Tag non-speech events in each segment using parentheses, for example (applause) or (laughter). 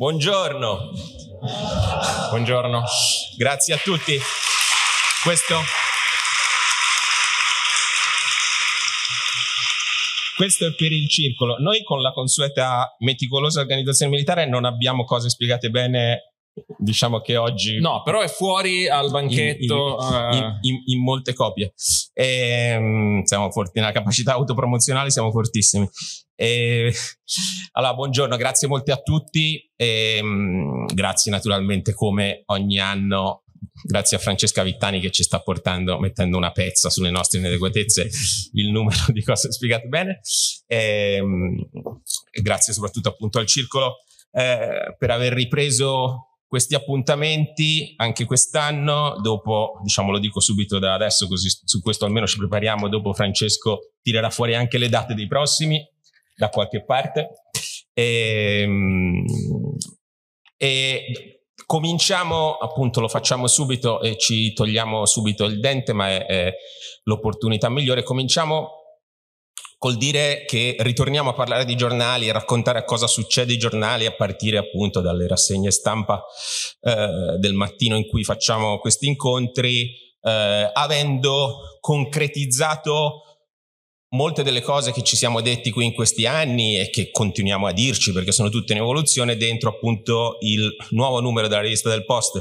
Buongiorno. Buongiorno. Grazie a tutti. Questo, questo è per il circolo. Noi con la consueta meticolosa organizzazione militare non abbiamo cose spiegate bene diciamo che oggi... No, però è fuori al banchetto. In, eh. in, uh... in, in molte copie. E, ehm, siamo forti, nella capacità autopromozionale siamo fortissimi. E, ehm, allora, buongiorno, grazie molte a tutti. E, ehm, grazie naturalmente come ogni anno grazie a Francesca Vittani che ci sta portando, mettendo una pezza sulle nostre inadeguatezze, il numero di cose spiegate bene. E, grazie soprattutto appunto al Circolo eh, per aver ripreso questi appuntamenti anche quest'anno, dopo, diciamo lo dico subito da adesso, così su questo almeno ci prepariamo, dopo Francesco tirerà fuori anche le date dei prossimi da qualche parte. E, ehm, e cominciamo, appunto lo facciamo subito e ci togliamo subito il dente, ma è, è l'opportunità migliore, cominciamo col dire che ritorniamo a parlare di giornali e raccontare cosa succede ai giornali a partire appunto dalle rassegne stampa eh, del mattino in cui facciamo questi incontri, eh, avendo concretizzato molte delle cose che ci siamo detti qui in questi anni e che continuiamo a dirci perché sono tutte in evoluzione dentro appunto il nuovo numero della rivista del Post,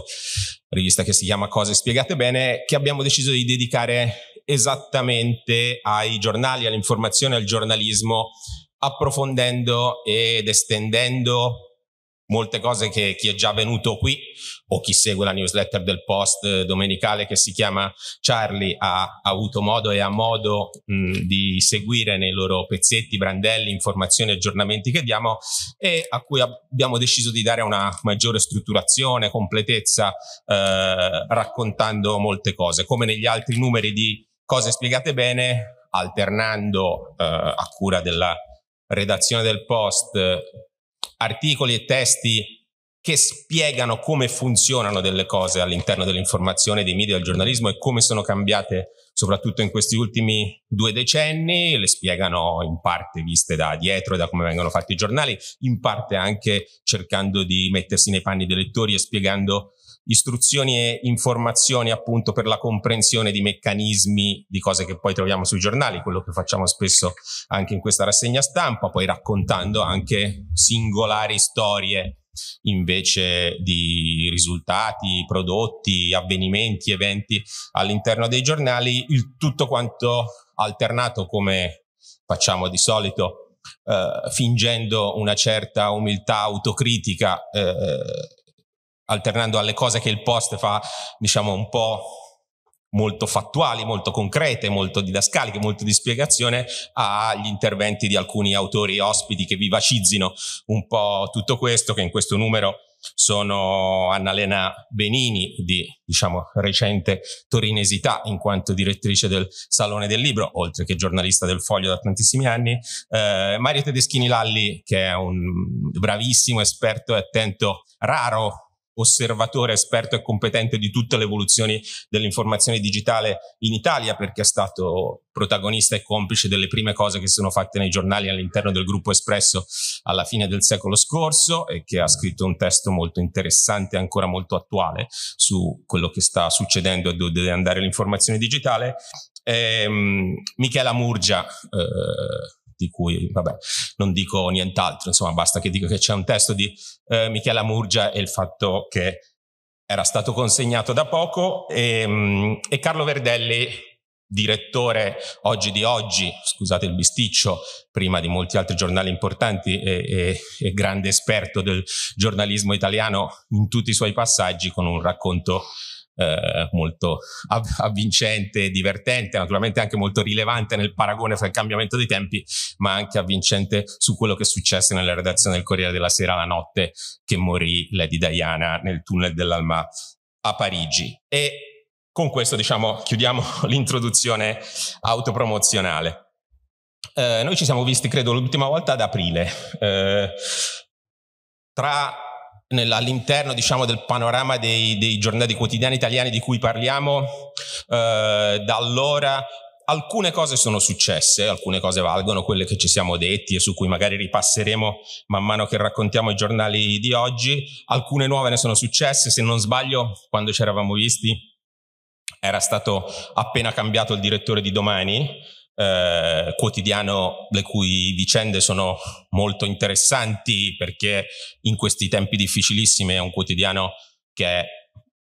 rivista che si chiama Cose spiegate bene, che abbiamo deciso di dedicare esattamente ai giornali, all'informazione, al giornalismo, approfondendo ed estendendo molte cose che chi è già venuto qui o chi segue la newsletter del post eh, domenicale che si chiama Charlie ha, ha avuto modo e ha modo mh, di seguire nei loro pezzetti, brandelli, informazioni, aggiornamenti che diamo e a cui abbiamo deciso di dare una maggiore strutturazione, completezza, eh, raccontando molte cose, come negli altri numeri di cose spiegate bene, alternando eh, a cura della redazione del post articoli e testi che spiegano come funzionano delle cose all'interno dell'informazione, dei media, del giornalismo e come sono cambiate soprattutto in questi ultimi due decenni, le spiegano in parte viste da dietro e da come vengono fatti i giornali, in parte anche cercando di mettersi nei panni dei lettori e spiegando istruzioni e informazioni appunto per la comprensione di meccanismi di cose che poi troviamo sui giornali, quello che facciamo spesso anche in questa rassegna stampa, poi raccontando anche singolari storie invece di risultati, prodotti, avvenimenti, eventi all'interno dei giornali, il tutto quanto alternato come facciamo di solito, eh, fingendo una certa umiltà autocritica eh, alternando alle cose che il post fa, diciamo, un po' molto fattuali, molto concrete, molto didascaliche, molto di spiegazione, agli interventi di alcuni autori ospiti che vivacizzino un po' tutto questo, che in questo numero sono Annalena Benini di diciamo recente torinesità in quanto direttrice del Salone del Libro, oltre che giornalista del Foglio da tantissimi anni, eh, Mario Tedeschini Lalli che è un bravissimo esperto e attento raro osservatore esperto e competente di tutte le evoluzioni dell'informazione digitale in Italia perché è stato protagonista e complice delle prime cose che sono fatte nei giornali all'interno del gruppo Espresso alla fine del secolo scorso e che ha scritto un testo molto interessante e ancora molto attuale su quello che sta succedendo e dove deve andare l'informazione digitale. Ehm, Michela Murgia, eh, di cui, vabbè, non dico nient'altro, insomma, basta che dico che c'è un testo di eh, Michela Murgia e il fatto che era stato consegnato da poco e, ehm, e Carlo Verdelli, direttore oggi di oggi, scusate il bisticcio, prima di molti altri giornali importanti e, e, e grande esperto del giornalismo italiano in tutti i suoi passaggi con un racconto eh, molto avvincente, divertente, naturalmente anche molto rilevante nel paragone fra il cambiamento dei tempi, ma anche avvincente su quello che successe nella redazione del Corriere della Sera la notte che morì Lady Diana nel tunnel dell'Alma a Parigi. E con questo, diciamo, chiudiamo (laughs) l'introduzione autopromozionale. Eh, noi ci siamo visti, credo, l'ultima volta ad aprile. Eh, tra all'interno diciamo, del panorama dei, dei, giornali quotidiani italiani di cui parliamo, eh, da allora alcune cose sono successe, alcune cose valgono quelle che ci siamo detti e su cui magari ripasseremo man mano che raccontiamo i giornali di oggi, alcune nuove ne sono successe, se non sbaglio quando ci eravamo visti era stato appena cambiato il direttore di domani, eh, quotidiano le cui vicende sono molto interessanti perché in questi tempi difficilissimi è un quotidiano che è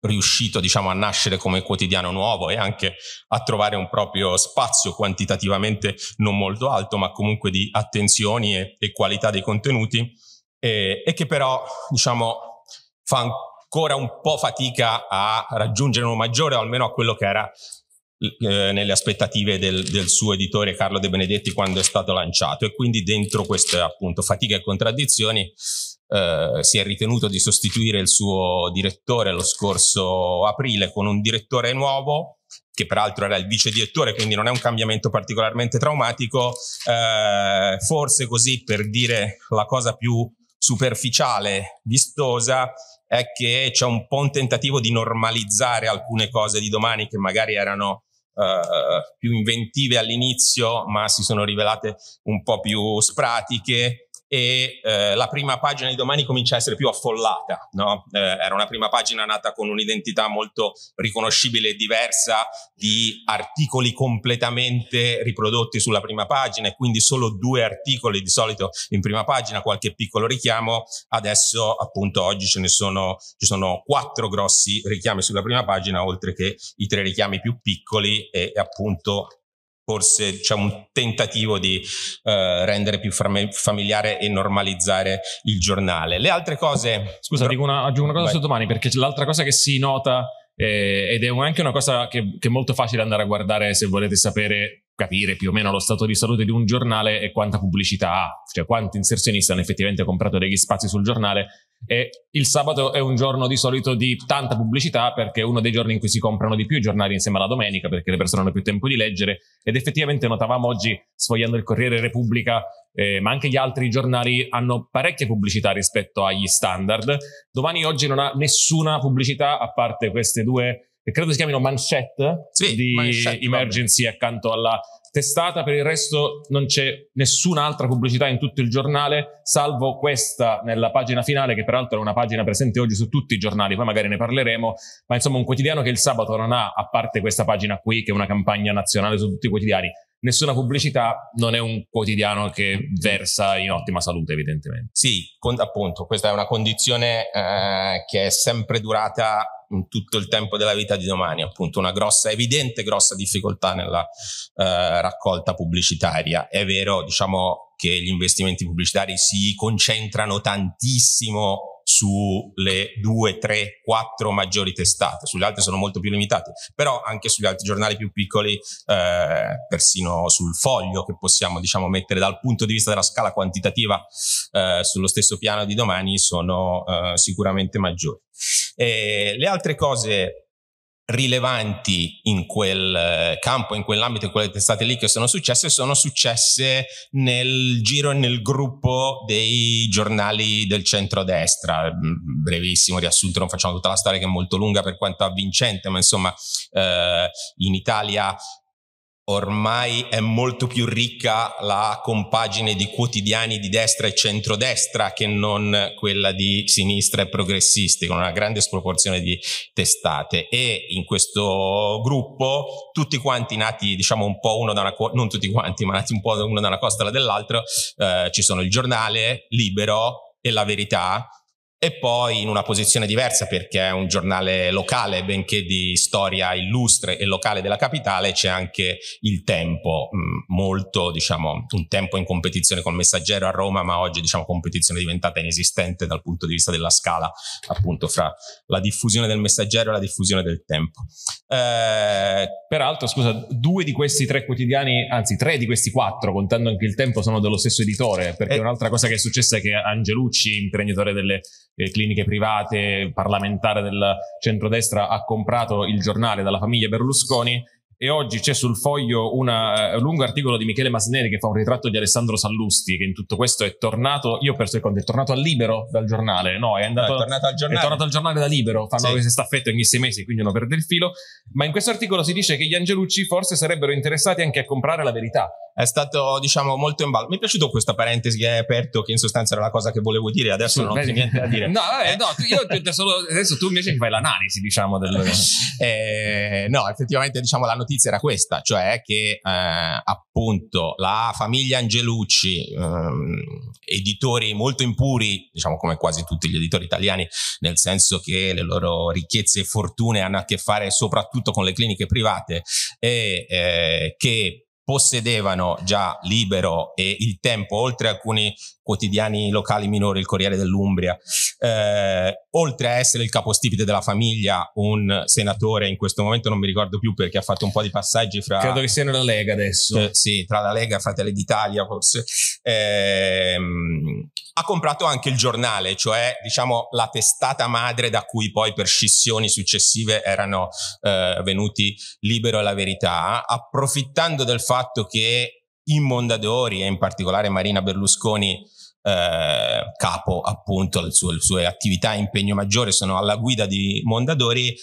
riuscito diciamo a nascere come quotidiano nuovo e anche a trovare un proprio spazio quantitativamente non molto alto ma comunque di attenzioni e, e qualità dei contenuti e, e che però diciamo fa ancora un po' fatica a raggiungere un maggiore o almeno a quello che era eh, nelle aspettative del, del, suo editore Carlo De Benedetti quando è stato lanciato e quindi dentro queste appunto fatiche e contraddizioni eh, si è ritenuto di sostituire il suo direttore lo scorso aprile con un direttore nuovo che peraltro era il vice direttore, quindi non è un cambiamento particolarmente traumatico, eh, forse così per dire la cosa più superficiale, vistosa, è che c'è un po' un tentativo di normalizzare alcune cose di domani che magari erano eh, più inventive all'inizio, ma si sono rivelate un po' più spratiche e eh, la prima pagina di domani comincia a essere più affollata, no? eh, era una prima pagina nata con un'identità molto riconoscibile e diversa di articoli completamente riprodotti sulla prima pagina e quindi solo due articoli di solito in prima pagina, qualche piccolo richiamo, adesso appunto oggi ce ne sono, ci sono quattro grossi richiami sulla prima pagina oltre che i tre richiami più piccoli e, e appunto forse c'è diciamo, un tentativo di eh, rendere più familiare e normalizzare il giornale. Le altre cose... Scusa, però... dico una, aggiungo una cosa Vai. domani, perché l'altra cosa che si nota eh, ed è anche una cosa che, che, è molto facile andare a guardare se volete sapere capire più o meno lo stato di salute di un giornale e quanta pubblicità ha, cioè quanti inserzionisti hanno effettivamente comprato degli spazi sul giornale. E il sabato è un giorno di solito di tanta pubblicità perché è uno dei giorni in cui si comprano di più i giornali insieme alla domenica perché le persone hanno più tempo di leggere ed effettivamente notavamo oggi sfogliando il Corriere Repubblica eh, ma anche gli altri giornali hanno parecchia pubblicità rispetto agli standard. Domani oggi non ha nessuna pubblicità a parte queste due credo si chiamino manchette sì, di manchette, emergency vabbè. accanto alla testata. Per il resto non c'è nessun'altra pubblicità in tutto il giornale, salvo questa nella pagina finale, che peraltro è una pagina presente oggi su tutti i giornali, poi magari ne parleremo. Ma insomma, un quotidiano che il sabato non ha, a parte questa pagina qui, che è una campagna nazionale su tutti i quotidiani, nessuna pubblicità, non è un quotidiano che versa in ottima salute, evidentemente. Sì, con, appunto, questa è una condizione eh, che è sempre durata in tutto il tempo della vita di domani, appunto una grossa, evidente grossa difficoltà nella eh, raccolta pubblicitaria. È vero, diciamo che gli investimenti pubblicitari si concentrano tantissimo sulle due, tre, quattro maggiori testate, sulle altre sono molto più limitate, però anche sugli altri giornali più piccoli, eh, persino sul foglio che possiamo diciamo, mettere dal punto di vista della scala quantitativa eh, sullo stesso piano di domani sono eh, sicuramente maggiori. E le altre cose rilevanti in quel eh, campo, in quell'ambito, in quelle testate lì che sono successe, sono successe nel giro e nel gruppo dei giornali del centro-destra. Mm, brevissimo riassunto, non facciamo tutta la storia che è molto lunga per quanto avvincente, ma insomma eh, in Italia ormai è molto più ricca la compagine di quotidiani di destra e centrodestra che non quella di sinistra e progressisti, con una grande sproporzione di testate. E in questo gruppo, tutti quanti nati, diciamo un po' uno da una costa, non tutti quanti, ma nati un po' uno da una costa dell'altro, eh, ci sono il giornale, Libero e La Verità e poi in una posizione diversa perché è un giornale locale, benché di storia illustre e locale della capitale, c'è anche il tempo, mm, molto, diciamo, un tempo in competizione col messaggero a Roma, ma oggi, diciamo, competizione diventata inesistente dal punto di vista della scala, appunto, fra la diffusione del messaggero e la diffusione del tempo. Eh, peraltro, scusa, due di questi tre quotidiani, anzi tre di questi quattro, contando anche il tempo, sono dello stesso editore, perché eh, un'altra cosa che è successa è che Angelucci, imprenditore delle eh, cliniche private, parlamentare del centrodestra, ha comprato il giornale dalla famiglia Berlusconi e oggi c'è sul foglio una, eh, un lungo articolo di Michele Masneri che fa un ritratto di Alessandro Sallusti che in tutto questo è tornato io per secondo è tornato al libero dal giornale no è, andato, è tornato al giornale è tornato al giornale da libero fanno sì. queste staffette ogni sei mesi quindi non perde il filo ma in questo articolo si dice che gli Angelucci forse sarebbero interessati anche a comprare la verità è stato diciamo molto in ballo mi è piaciuto questa parentesi che hai aperto che in sostanza era la cosa che volevo dire adesso sì, non ho più niente da dire (laughs) no, eh, no io adesso tu invece fai l'analisi diciamo del... (laughs) eh, no effettivamente diciamo l'hanno notizia era questa, cioè che eh, appunto la famiglia Angelucci, ehm, editori molto impuri, diciamo come quasi tutti gli editori italiani, nel senso che le loro ricchezze e fortune hanno a che fare soprattutto con le cliniche private e eh, che possedevano già Libero e Il Tempo, oltre a alcuni quotidiani locali minori, il Corriere dell'Umbria, eh, oltre a essere il capostipite della famiglia, un senatore, in questo momento non mi ricordo più perché ha fatto un po' di passaggi fra... Credo che siano la Lega adesso. Eh, sì, tra la Lega e Fratelli d'Italia forse. Eh, ha comprato anche il giornale, cioè diciamo la testata madre da cui poi per scissioni successive erano eh, venuti Libero e la Verità, approfittando del fatto fatto che in Mondadori e in particolare Marina Berlusconi eh, capo appunto le sue, le sue attività impegno maggiore sono alla guida di Mondadori eh,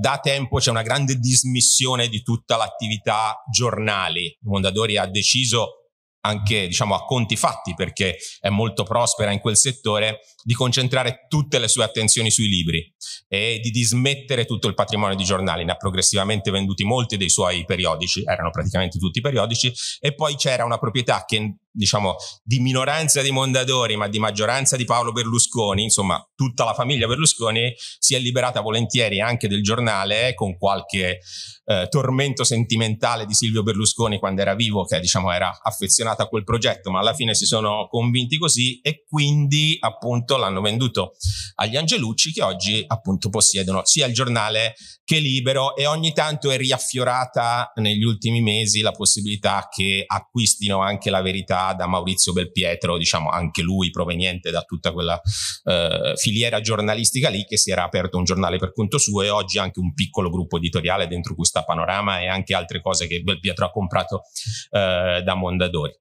da tempo c'è una grande dismissione di tutta l'attività giornali Mondadori ha deciso anche diciamo a conti fatti perché è molto prospera in quel settore di concentrare tutte le sue attenzioni sui libri e di dismettere tutto il patrimonio di giornali. Ne ha progressivamente venduti molti dei suoi periodici, erano praticamente tutti periodici, e poi c'era una proprietà che diciamo di minoranza di Mondadori ma di maggioranza di Paolo Berlusconi, insomma tutta la famiglia Berlusconi si è liberata volentieri anche del giornale con qualche eh, tormento sentimentale di Silvio Berlusconi quando era vivo che diciamo era affezionato a quel progetto ma alla fine si sono convinti così e quindi appunto appunto l'hanno venduto agli Angelucci che oggi appunto possiedono sia il giornale che Libero e ogni tanto è riaffiorata negli ultimi mesi la possibilità che acquistino anche la verità da Maurizio Belpietro, diciamo anche lui proveniente da tutta quella eh, filiera giornalistica lì che si era aperto un giornale per conto suo e oggi anche un piccolo gruppo editoriale dentro cui sta Panorama e anche altre cose che Belpietro ha comprato eh, da Mondadori.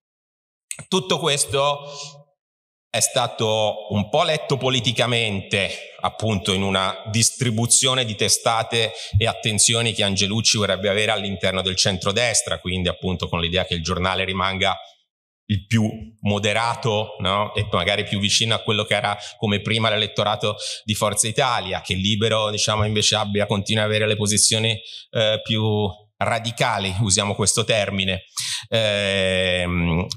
Tutto questo è stato un po' letto politicamente, appunto in una distribuzione di testate e attenzioni che Angelucci vorrebbe avere all'interno del centrodestra, quindi appunto con l'idea che il giornale rimanga il più moderato no? e magari più vicino a quello che era come prima l'elettorato di Forza Italia, che libero diciamo invece abbia, continua ad avere le posizioni eh, più radicali, usiamo questo termine, eh,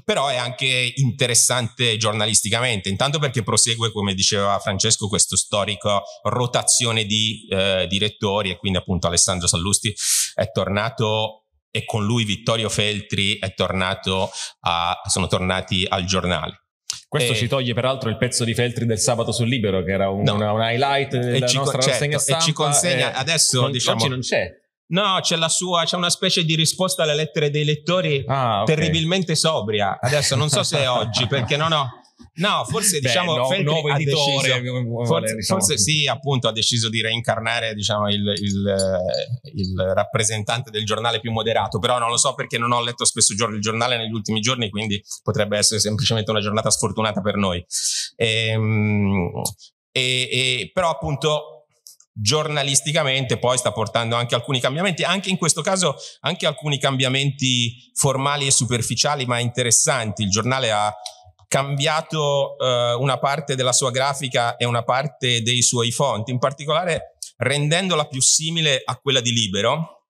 però è anche interessante giornalisticamente, intanto perché prosegue, come diceva Francesco, questa storica rotazione di eh, direttori e quindi appunto Alessandro Sallusti è tornato e con lui Vittorio Feltri è tornato a, sono tornati al giornale. Questo e, ci toglie peraltro il pezzo di Feltri del sabato sul libero, che era un, no, una, una highlight della nostra ci, nostra certo, E ci consegna, e eh, adesso non, diciamo... Oggi non c'è No, c'è la sua, c'è una specie di risposta alle lettere dei lettori ah, okay. terribilmente sobria. Adesso non so se è oggi, perché non ho. No, forse Beh, diciamo no, Feltri nuovo editore, deciso, forse, diciamo. forse, sì, appunto ha deciso di reincarnare diciamo, il, il, eh, il, rappresentante del giornale più moderato, però non lo so perché non ho letto spesso il giornale negli ultimi giorni, quindi potrebbe essere semplicemente una giornata sfortunata per noi. E, ehm, e, e, però appunto giornalisticamente poi sta portando anche alcuni cambiamenti, anche in questo caso anche alcuni cambiamenti formali e superficiali ma interessanti. Il giornale ha cambiato eh, una parte della sua grafica e una parte dei suoi font, in particolare rendendola più simile a quella di Libero,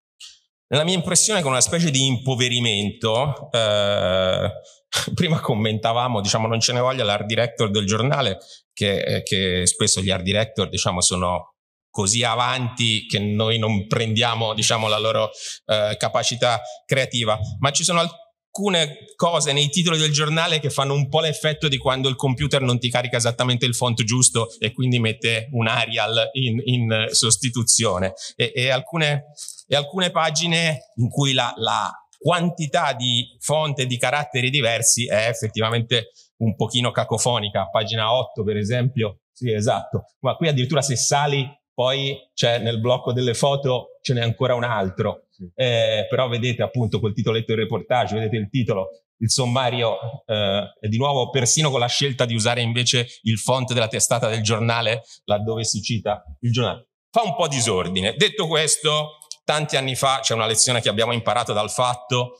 nella mia impressione con una specie di impoverimento, eh, (laughs) prima commentavamo, diciamo non ce ne voglia l'art director del giornale, che, eh, che spesso gli art director diciamo sono così avanti che noi non prendiamo diciamo, la loro eh, capacità creativa, ma ci sono alcune cose nei titoli del giornale che fanno un po' l'effetto di quando il computer non ti carica esattamente il font giusto e quindi mette un Arial in, in sostituzione e, e, alcune, e, alcune, pagine in cui la, la quantità di fonte di caratteri diversi è effettivamente un pochino cacofonica, pagina 8 per esempio, sì esatto, ma qui addirittura se sali poi c'è cioè, nel blocco delle foto ce n'è ancora un altro, sì. eh, però vedete appunto col titoletto del reportage, vedete il titolo, il sommario eh, di nuovo persino con la scelta di usare invece il font della testata del giornale laddove si cita il giornale. Fa un po' disordine. Detto questo, tanti anni fa c'è una lezione che abbiamo imparato dal fatto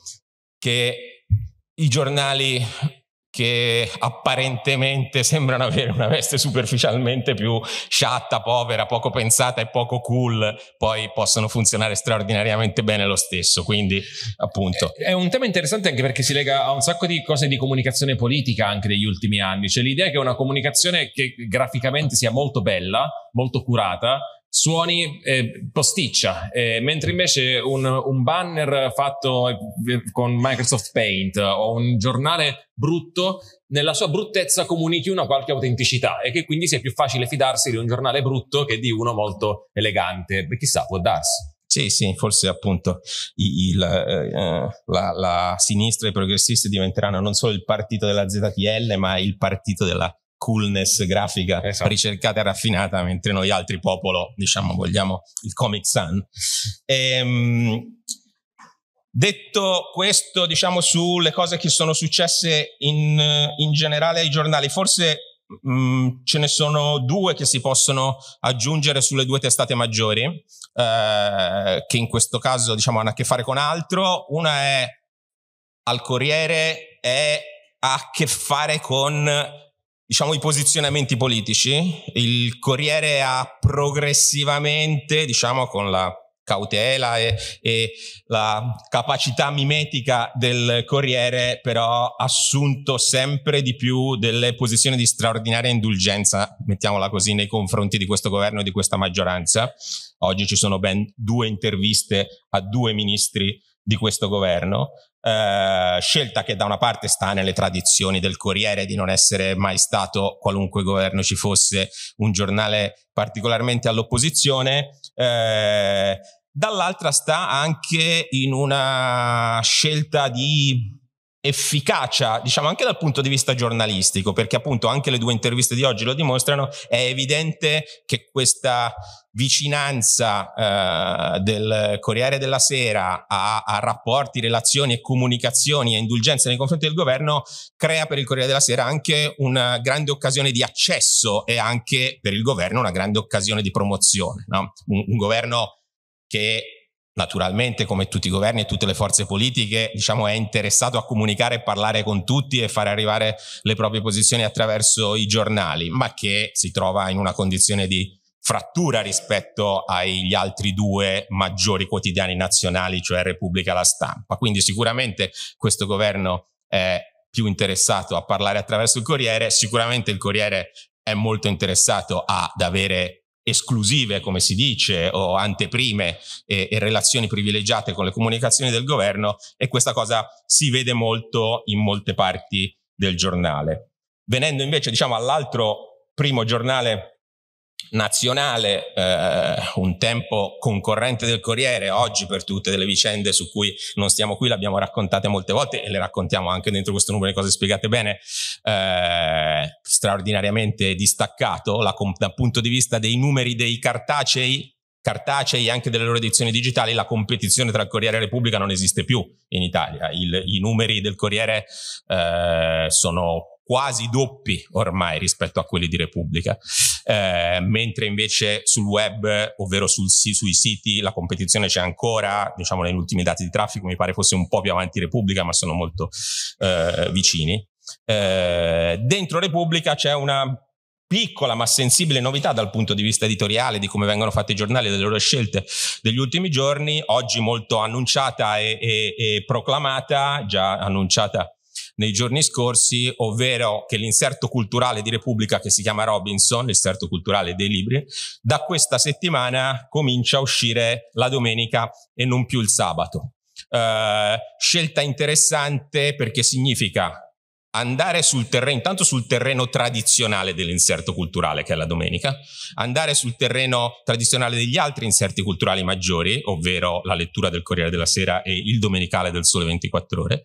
che i giornali che apparentemente sembrano avere una veste superficialmente più sciatta, povera, poco pensata e poco cool, poi possono funzionare straordinariamente bene lo stesso. Quindi, appunto. È un tema interessante anche perché si lega a un sacco di cose di comunicazione politica anche degli ultimi anni. C'è l'idea che una comunicazione che graficamente sia molto bella, molto curata, suoni eh, posticcia, eh, mentre invece un, un, banner fatto eh, con Microsoft Paint o un giornale brutto, nella sua bruttezza comunichi una qualche autenticità e che quindi sia più facile fidarsi di un giornale brutto che di uno molto elegante. Beh, chissà, può darsi. Sì, sì, forse appunto il, eh, la, la, sinistra e i progressisti diventeranno non solo il partito della ZTL, ma il partito della coolness grafica esatto. ricercata e raffinata, mentre noi altri popolo, diciamo, vogliamo il Comic Sun. Ehm, detto questo, diciamo, sulle cose che sono successe in, in generale ai giornali, forse Mm, ce ne sono due che si possono aggiungere sulle due testate maggiori, eh, che in questo caso diciamo, hanno a che fare con altro. Una è al Corriere e ha a che fare con diciamo, i posizionamenti politici, il Corriere ha progressivamente, diciamo, con la cautela e, e, la capacità mimetica del Corriere, però assunto sempre di più delle posizioni di straordinaria indulgenza, mettiamola così, nei confronti di questo governo e di questa maggioranza. Oggi ci sono ben due interviste a due ministri di questo governo, eh, scelta che da una parte sta nelle tradizioni del Corriere di non essere mai stato, qualunque governo ci fosse, un giornale particolarmente all'opposizione, eh, dall'altra sta anche in una scelta di efficacia, diciamo anche dal punto di vista giornalistico, perché appunto anche le due interviste di oggi lo dimostrano, è evidente che questa vicinanza eh, del Corriere della Sera a, a, rapporti, relazioni e comunicazioni e indulgenze nei confronti del governo crea per il Corriere della Sera anche una grande occasione di accesso e anche per il governo una grande occasione di promozione. No? Un, un governo che naturalmente come tutti i governi e tutte le forze politiche, diciamo, è interessato a comunicare e parlare con tutti e fare arrivare le proprie posizioni attraverso i giornali, ma che si trova in una condizione di frattura rispetto agli altri due maggiori quotidiani nazionali, cioè Repubblica e la stampa. Quindi sicuramente questo governo è più interessato a parlare attraverso il Corriere, sicuramente il Corriere è molto interessato ad avere esclusive, come si dice, o anteprime e, e, relazioni privilegiate con le comunicazioni del governo e questa cosa si vede molto in molte parti del giornale. Venendo invece, diciamo, all'altro primo giornale nazionale, eh, un tempo concorrente del Corriere, oggi per tutte delle vicende su cui non stiamo qui, l'abbiamo raccontate molte volte e le raccontiamo anche dentro questo numero di cose spiegate bene, eh, straordinariamente distaccato la, dal punto di vista dei numeri dei cartacei cartacei e anche delle loro edizioni digitali, la competizione tra il Corriere e Repubblica non esiste più in Italia. Il, I numeri del Corriere eh, sono quasi doppi ormai rispetto a quelli di Repubblica, eh, mentre invece sul web, ovvero sul, sui siti, la competizione c'è ancora, diciamo negli ultimi dati di traffico mi pare fosse un po' più avanti Repubblica, ma sono molto eh, vicini. Eh, dentro Repubblica c'è una piccola ma sensibile novità dal punto di vista editoriale di come vengono fatti i giornali e delle loro scelte degli ultimi giorni, oggi molto annunciata e, e, e proclamata, già annunciata nei giorni scorsi, ovvero che l'inserto culturale di Repubblica che si chiama Robinson, l'inserto culturale dei libri, da questa settimana comincia a uscire la domenica e non più il sabato. Uh, scelta interessante perché significa andare sul terreno, intanto sul terreno tradizionale dell'inserto culturale che è la domenica, andare sul terreno tradizionale degli altri inserti culturali maggiori, ovvero la lettura del Corriere della Sera e il domenicale del Sole 24 ore,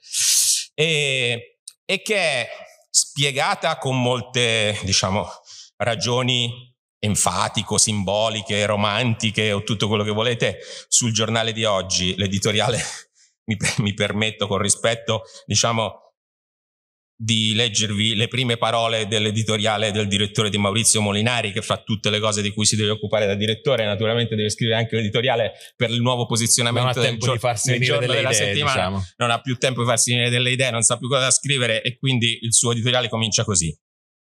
e, e che è spiegata con molte, diciamo, ragioni enfatico, simboliche, romantiche o tutto quello che volete sul giornale di oggi, l'editoriale, (laughs) mi, mi permetto con rispetto, diciamo, di leggervi le prime parole dell'editoriale del direttore di Maurizio Molinari, che fa tutte le cose di cui si deve occupare da direttore, naturalmente deve scrivere anche l'editoriale per il nuovo posizionamento del, gior- del giorno delle della idee, settimana. Diciamo. Non ha più tempo di farsi venire delle idee, non sa più cosa scrivere e quindi il suo editoriale comincia così.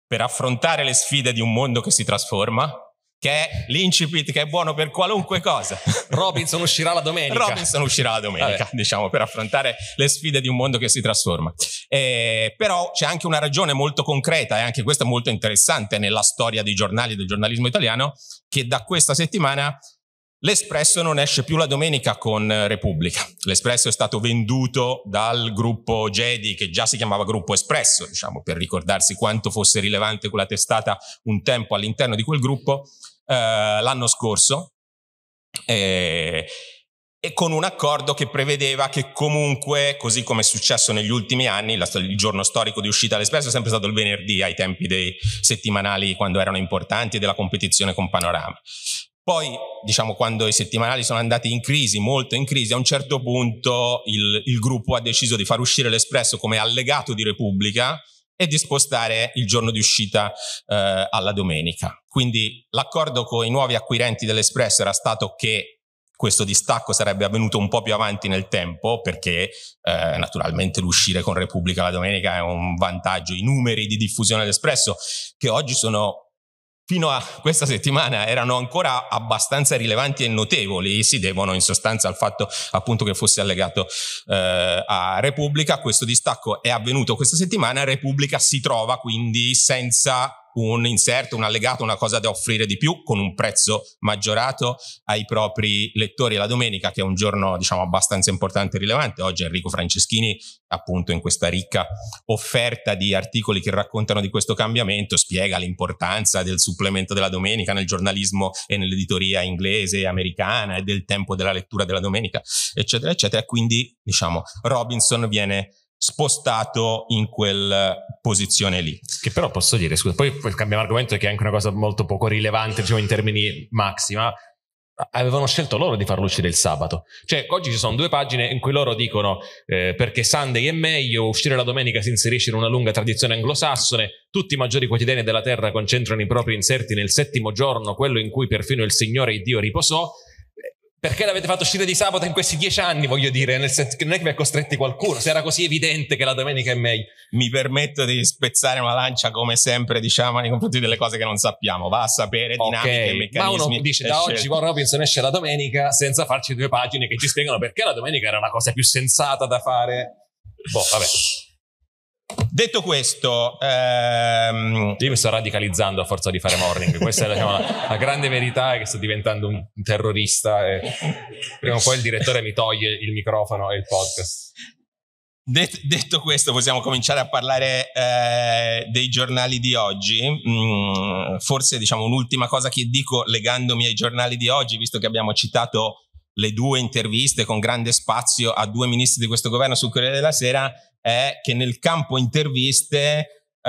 Per affrontare le sfide di un mondo che si trasforma, che è l'incipit che è buono per qualunque cosa. (laughs) Robinson uscirà la domenica. Robinson uscirà la domenica, Vabbè. diciamo, per affrontare le sfide di un mondo che si trasforma. Eh, però c'è anche una ragione molto concreta, e anche questa molto interessante nella storia dei giornali e del giornalismo italiano, che da questa settimana L'Espresso non esce più la domenica con eh, Repubblica. L'Espresso è stato venduto dal gruppo Jedi, che già si chiamava Gruppo Espresso, diciamo, per ricordarsi quanto fosse rilevante quella testata un tempo all'interno di quel gruppo, eh, l'anno scorso eh, e con un accordo che prevedeva che comunque, così come è successo negli ultimi anni, la, il giorno storico di uscita dell'Espresso è sempre stato il venerdì ai tempi dei settimanali quando erano importanti e della competizione con Panorama. Poi, diciamo, quando i settimanali sono andati in crisi, molto in crisi, a un certo punto il, il gruppo ha deciso di far uscire l'Espresso come allegato di Repubblica, e di spostare il giorno di uscita eh, alla domenica. Quindi l'accordo con i nuovi acquirenti dell'Espresso era stato che questo distacco sarebbe avvenuto un po' più avanti nel tempo perché eh, naturalmente l'uscire con Repubblica la domenica è un vantaggio, i numeri di diffusione dell'Espresso che oggi sono fino a questa settimana erano ancora abbastanza rilevanti e notevoli, si devono in sostanza al fatto appunto che fosse allegato eh, a Repubblica, questo distacco è avvenuto questa settimana, Repubblica si trova quindi senza un inserto, un allegato, una cosa da offrire di più con un prezzo maggiorato ai propri lettori la domenica, che è un giorno diciamo abbastanza importante e rilevante. Oggi Enrico Franceschini, appunto in questa ricca offerta di articoli che raccontano di questo cambiamento, spiega l'importanza del supplemento della domenica nel giornalismo e nell'editoria inglese e americana e del tempo della lettura della domenica, eccetera, eccetera. Quindi, diciamo, Robinson viene spostato in quella eh, posizione lì. Che però posso dire, scusa, poi, cambiamo argomento che è anche una cosa molto poco rilevante diciamo, in termini massima, avevano scelto loro di farlo uscire il sabato. Cioè, oggi ci sono due pagine in cui loro dicono eh, perché Sunday è meglio, uscire la domenica si inserisce in una lunga tradizione anglosassone, tutti i maggiori quotidiani della terra concentrano i propri inserti nel settimo giorno, quello in cui perfino il Signore e Dio riposò, perché l'avete fatto uscire di sabato in questi dieci anni, voglio dire, nel senso che non è che vi ha costretti qualcuno, se era così evidente che la domenica è meglio. Mi permetto di spezzare una lancia, come sempre, diciamo, nei confronti delle cose che non sappiamo, va a sapere dinamiche e meccanismi. Ma uno dice, da oggi Von Robinson esce la domenica senza farci due pagine che ci spiegano perché la domenica era la cosa più sensata da fare. Boh, vabbè. Detto questo, ehm... io mi sto radicalizzando a forza di fare morning. Questa è diciamo, la, grande verità: è che sto diventando un terrorista. E prima o poi il direttore mi toglie il microfono e il podcast. Det- detto questo, possiamo cominciare a parlare eh, dei giornali di oggi. Mm, forse diciamo un'ultima cosa che dico legandomi ai giornali di oggi, visto che abbiamo citato le due interviste con grande spazio a due ministri di questo governo sul Corriere della Sera è che nel campo interviste eh,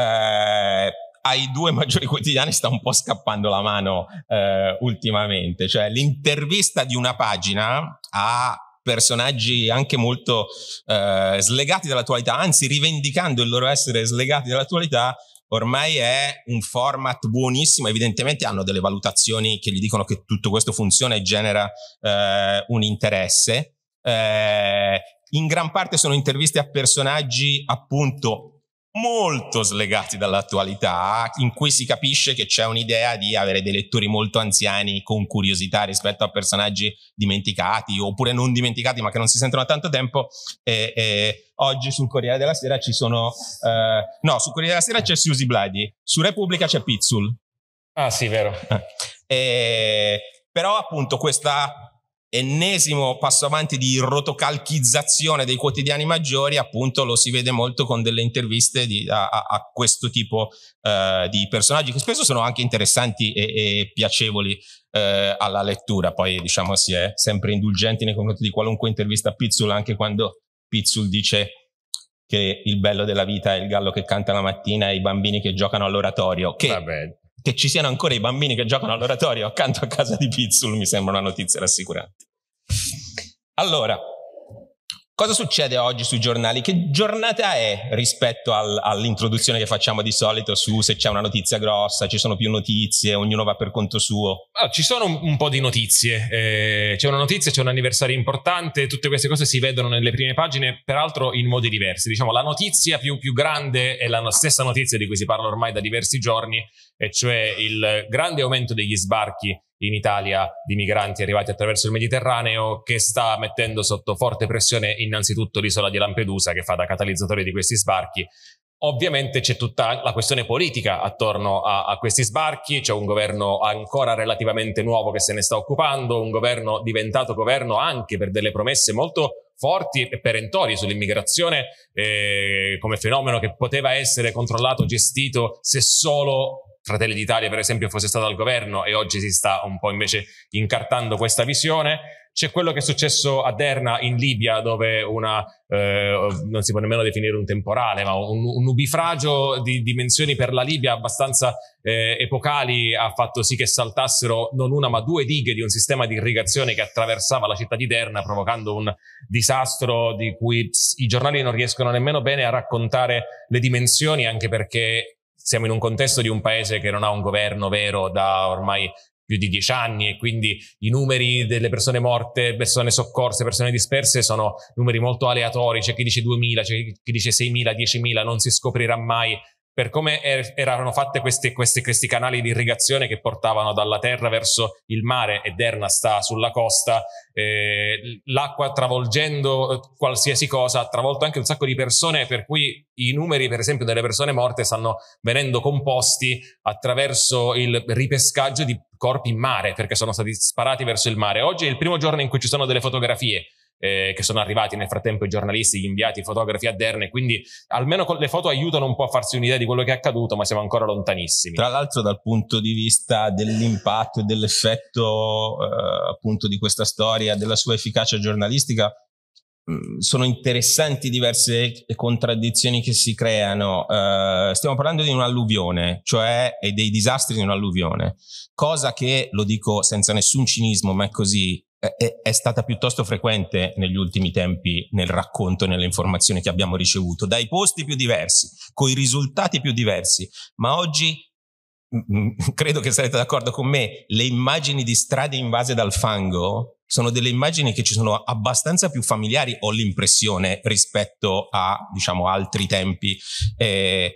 ai due maggiori quotidiani sta un po' scappando la mano eh, ultimamente, cioè l'intervista di una pagina a personaggi anche molto eh, slegati dall'attualità, anzi rivendicando il loro essere slegati dall'attualità, ormai è un format buonissimo, evidentemente hanno delle valutazioni che gli dicono che tutto questo funziona e genera eh, un interesse. Eh, in gran parte sono interviste a personaggi appunto molto slegati dall'attualità, in cui si capisce che c'è un'idea di avere dei lettori molto anziani con curiosità rispetto a personaggi dimenticati oppure non dimenticati ma che non si sentono da tanto tempo. E, e oggi sul Corriere della Sera ci sono... Eh, no, sul Corriere della Sera c'è Susi Bladi, su Repubblica c'è Pizzul. Ah sì, vero. Eh, però appunto questa ennesimo passo avanti di rotocalchizzazione dei quotidiani maggiori, appunto lo si vede molto con delle interviste di, a, a, questo tipo eh, di personaggi, che spesso sono anche interessanti e, e piacevoli eh, alla lettura. Poi diciamo si è sempre indulgenti nei confronti di qualunque intervista a Pizzul, anche quando Pizzul dice che il bello della vita è il gallo che canta la mattina e i bambini che giocano all'oratorio, che Vabbè che ci siano ancora i bambini che giocano all'oratorio accanto a casa di Pizzul mi sembra una notizia rassicurante. Allora, Cosa succede oggi sui giornali? Che giornata è rispetto al, all'introduzione che facciamo di solito su se c'è una notizia grossa, ci sono più notizie, ognuno va per conto suo? Ah, ci sono un, un, po' di notizie, eh, c'è una notizia, c'è un anniversario importante, tutte queste cose si vedono nelle prime pagine, peraltro in modi diversi. Diciamo, la notizia più, più grande è la stessa notizia di cui si parla ormai da diversi giorni, e cioè il grande aumento degli sbarchi in Italia di migranti arrivati attraverso il Mediterraneo che sta mettendo sotto forte pressione innanzitutto l'isola di Lampedusa che fa da catalizzatore di questi sbarchi Ovviamente c'è tutta la questione politica attorno a, a, questi sbarchi, c'è un governo ancora relativamente nuovo che se ne sta occupando, un governo diventato governo anche per delle promesse molto forti e perentorie sull'immigrazione eh, come fenomeno che poteva essere controllato, gestito se solo Fratelli d'Italia per esempio fosse stato al governo e oggi si sta un po' invece incartando questa visione. C'è quello che è successo a Derna in Libia, dove una, eh, non si può nemmeno definire un temporale, ma un, un ubifragio di dimensioni per la Libia abbastanza eh, epocali ha fatto sì che saltassero non una ma due dighe di un sistema di irrigazione che attraversava la città di Derna, provocando un disastro di cui i giornali non riescono nemmeno bene a raccontare le dimensioni, anche perché siamo in un contesto di un paese che non ha un governo vero da ormai più di dieci anni e quindi i numeri delle persone morte, persone soccorse, persone disperse sono numeri molto aleatori, c'è chi dice 2000, c'è chi dice 6000, 10.000, non si scoprirà mai. Per come er- erano fatte queste, queste, questi canali di irrigazione che portavano dalla terra verso il mare, e Derna sta sulla costa, eh, l'acqua travolgendo eh, qualsiasi cosa ha travolto anche un sacco di persone, per cui i numeri, per esempio, delle persone morte stanno venendo composti attraverso il ripescaggio di corpi in mare perché sono stati sparati verso il mare. Oggi è il primo giorno in cui ci sono delle fotografie. Eh, che sono arrivati nel frattempo i giornalisti, gli inviati, i fotografi a Derne, quindi almeno con le foto aiutano un po' a farsi un'idea di quello che è accaduto, ma siamo ancora lontanissimi. Tra l'altro dal punto di vista dell'impatto e dell'effetto eh, appunto di questa storia, della sua efficacia giornalistica, Mm, sono interessanti diverse contraddizioni che si creano. Uh, stiamo parlando di un'alluvione, cioè dei disastri di un'alluvione, cosa che, lo dico senza nessun cinismo, ma è così, è, è stata piuttosto frequente negli ultimi tempi nel racconto e nelle informazioni che abbiamo ricevuto, dai posti più diversi, con i risultati più diversi, ma oggi Mm, mm, credo che sarete d'accordo con me, le immagini di strade invase dal fango sono delle immagini che ci sono abbastanza più familiari, ho l'impressione, rispetto a, diciamo, altri tempi. Eh,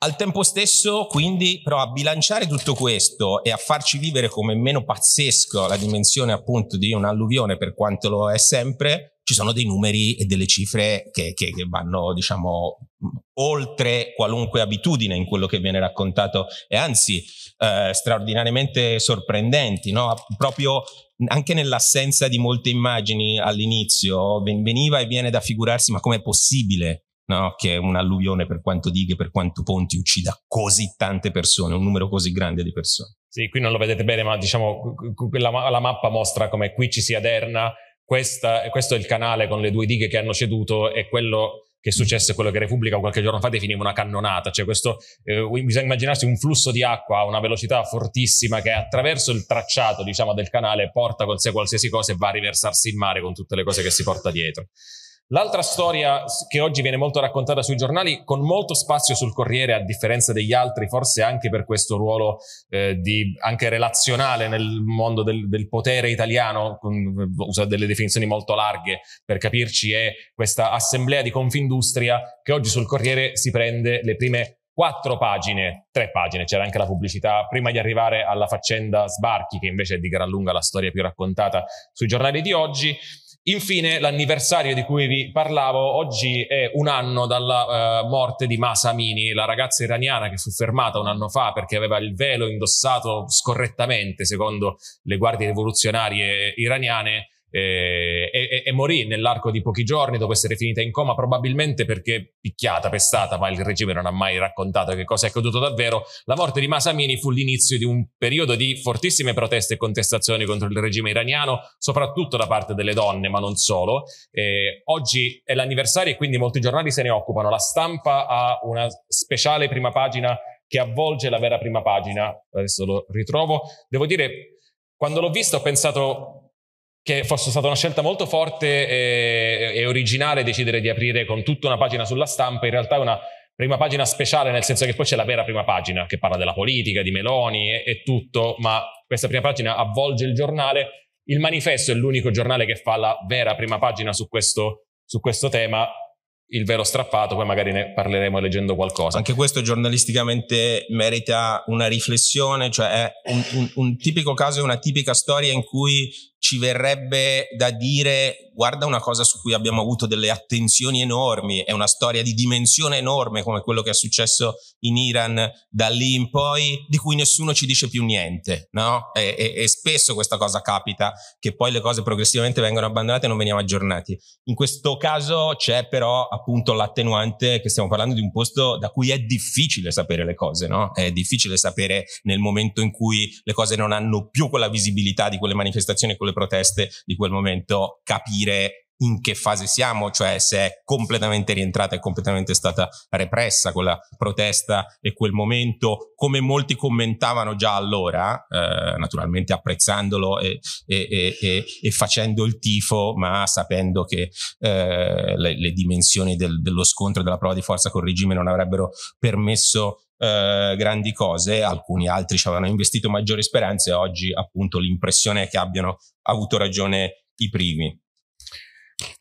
al tempo stesso, quindi, però a bilanciare tutto questo e a farci vivere come meno pazzesco la dimensione appunto di un'alluvione per quanto lo è sempre, ci sono dei numeri e delle cifre che, che, che vanno, diciamo, oltre qualunque abitudine in quello che viene raccontato e anzi eh, straordinariamente sorprendenti, no? proprio anche nell'assenza di molte immagini all'inizio veniva e viene da figurarsi ma com'è possibile no? che un'alluvione per quanto dighe, per quanto ponti uccida così tante persone, un numero così grande di persone. Sì, qui non lo vedete bene, ma diciamo la, la mappa mostra come qui ci si aderna, questa, questo è il canale con le due dighe che hanno ceduto e quello che è successo è quello che Repubblica qualche giorno fa definiva una cannonata, cioè questo eh, bisogna immaginarsi un flusso di acqua a una velocità fortissima che attraverso il tracciato diciamo del canale porta con sé qualsiasi cosa e va a riversarsi in mare con tutte le cose che si porta dietro. L'altra storia che oggi viene molto raccontata sui giornali, con molto spazio sul Corriere, a differenza degli altri, forse anche per questo ruolo eh, di, anche relazionale nel mondo del, del potere italiano, con, usa delle definizioni molto larghe per capirci, è questa assemblea di Confindustria che oggi sul Corriere si prende le prime quattro pagine, tre pagine, c'era anche la pubblicità, prima di arrivare alla faccenda Sbarchi, che invece è di gran lunga la storia più raccontata sui giornali di oggi Infine, l'anniversario di cui vi parlavo oggi è un anno dalla uh, morte di Masa Amini, la ragazza iraniana che fu fermata un anno fa perché aveva il velo indossato scorrettamente, secondo le guardie rivoluzionarie iraniane, eh, e, e, e, morì nell'arco di pochi giorni dopo essere finita in coma, probabilmente perché picchiata, pestata, ma il regime non ha mai raccontato che cosa è accaduto davvero. La morte di Masamini fu l'inizio di un periodo di fortissime proteste e contestazioni contro il regime iraniano, soprattutto da parte delle donne, ma non solo. E eh, oggi è l'anniversario e quindi molti giornali se ne occupano. La stampa ha una speciale prima pagina che avvolge la vera prima pagina. Adesso lo ritrovo. Devo dire, quando l'ho visto ho pensato che fosse stata una scelta molto forte e, e, originale decidere di aprire con tutta una pagina sulla stampa, in realtà è una prima pagina speciale, nel senso che poi c'è la vera prima pagina che parla della politica, di Meloni e, e tutto, ma questa prima pagina avvolge il giornale. Il manifesto è l'unico giornale che fa la vera prima pagina su questo, su questo tema, il vero strappato, poi magari ne parleremo leggendo qualcosa. Anche questo giornalisticamente merita una riflessione, cioè è un, un, un tipico caso, una tipica storia in cui ci verrebbe da dire guarda una cosa su cui abbiamo avuto delle attenzioni enormi, è una storia di dimensione enorme come quello che è successo in Iran da lì in poi, di cui nessuno ci dice più niente, no? E, e, e spesso questa cosa capita, che poi le cose progressivamente vengono abbandonate e non veniamo aggiornati. In questo caso c'è però appunto l'attenuante che stiamo parlando di un posto da cui è difficile sapere le cose, no? È difficile sapere nel momento in cui le cose non hanno più quella visibilità di quelle manifestazioni quelle le proteste di quel momento capire in che fase siamo, cioè se è completamente rientrata e completamente stata repressa quella protesta e quel momento, come molti commentavano già allora, eh, naturalmente apprezzandolo e, e, e, e, facendo il tifo, ma sapendo che eh, le, le, dimensioni del, dello scontro e della prova di forza col regime non avrebbero permesso eh, grandi cose, alcuni altri ci avevano investito maggiori speranze e oggi appunto l'impressione è che abbiano avuto ragione i primi.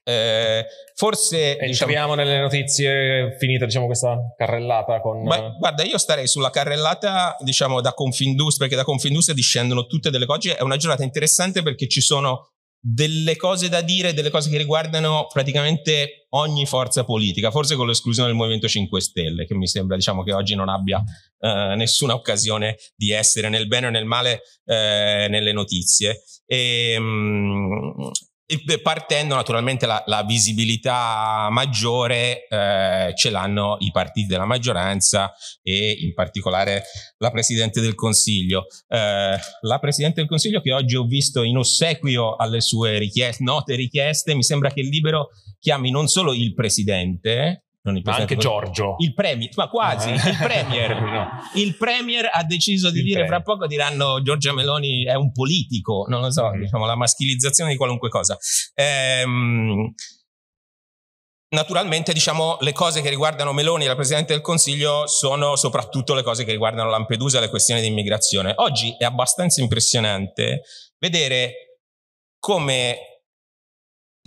Eh, forse entriamo diciamo, nelle notizie finita diciamo questa carrellata con ma, guarda io starei sulla carrellata diciamo da Confindustria perché da Confindustria discendono tutte delle cose è una giornata interessante perché ci sono delle cose da dire, delle cose che riguardano praticamente ogni forza politica, forse con l'esclusione del Movimento 5 Stelle, che mi sembra diciamo, che oggi non abbia eh, nessuna occasione di essere nel bene o nel male eh, nelle notizie. E, ehm, partendo naturalmente la, la visibilità maggiore eh, ce l'hanno i partiti della maggioranza e in particolare la Presidente del Consiglio. Eh, la Presidente del Consiglio che oggi ho visto in ossequio alle sue richieste, note richieste, mi sembra che il Libero chiami non solo il Presidente, ma anche Giorgio. Il premier, ma quasi, il eh. premier. (laughs) no. Il premier ha deciso di il dire premier. fra poco diranno Giorgia Meloni è un politico, non lo so, mm. diciamo la maschilizzazione di qualunque cosa. Ehm, naturalmente, diciamo, le cose che riguardano Meloni e la Presidente del Consiglio sono soprattutto le cose che riguardano Lampedusa e le questioni di immigrazione. Oggi è abbastanza impressionante vedere come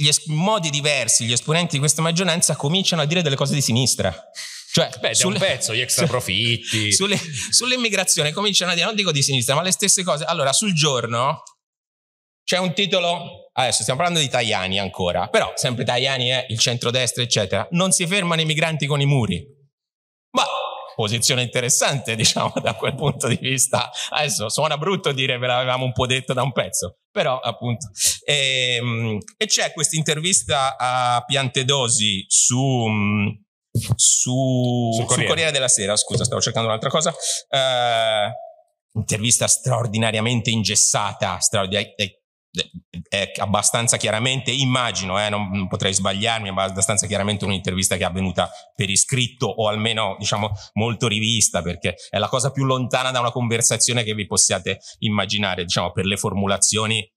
gli es- modi diversi, gli esponenti di questa maggioranza cominciano a dire delle cose di sinistra. Cioè, Beh, sulle, un pezzo, gli extra (laughs) profitti. Sulle, sull'immigrazione cominciano a dire, non dico di sinistra, ma le stesse cose. Allora, sul giorno c'è un titolo, adesso stiamo parlando di Tajani ancora, però sempre Tajani è il centrodestra, eccetera. Non si fermano i migranti con i muri posizione interessante, (laughs) diciamo, da quel punto di vista. Adesso suona brutto dire ve l'avevamo un po' detto da un pezzo, però appunto. E, ehm, e c'è questa intervista a Piantedosi su, su, su, Corriere. su, Corriere. della Sera, scusa, stavo cercando un'altra cosa. Eh, intervista straordinariamente ingessata, straordinariamente è abbastanza chiaramente, immagino, eh, non, non, potrei sbagliarmi, è abbastanza chiaramente un'intervista che è avvenuta per iscritto o almeno diciamo molto rivista perché è la cosa più lontana da una conversazione che vi possiate immaginare, diciamo per le formulazioni.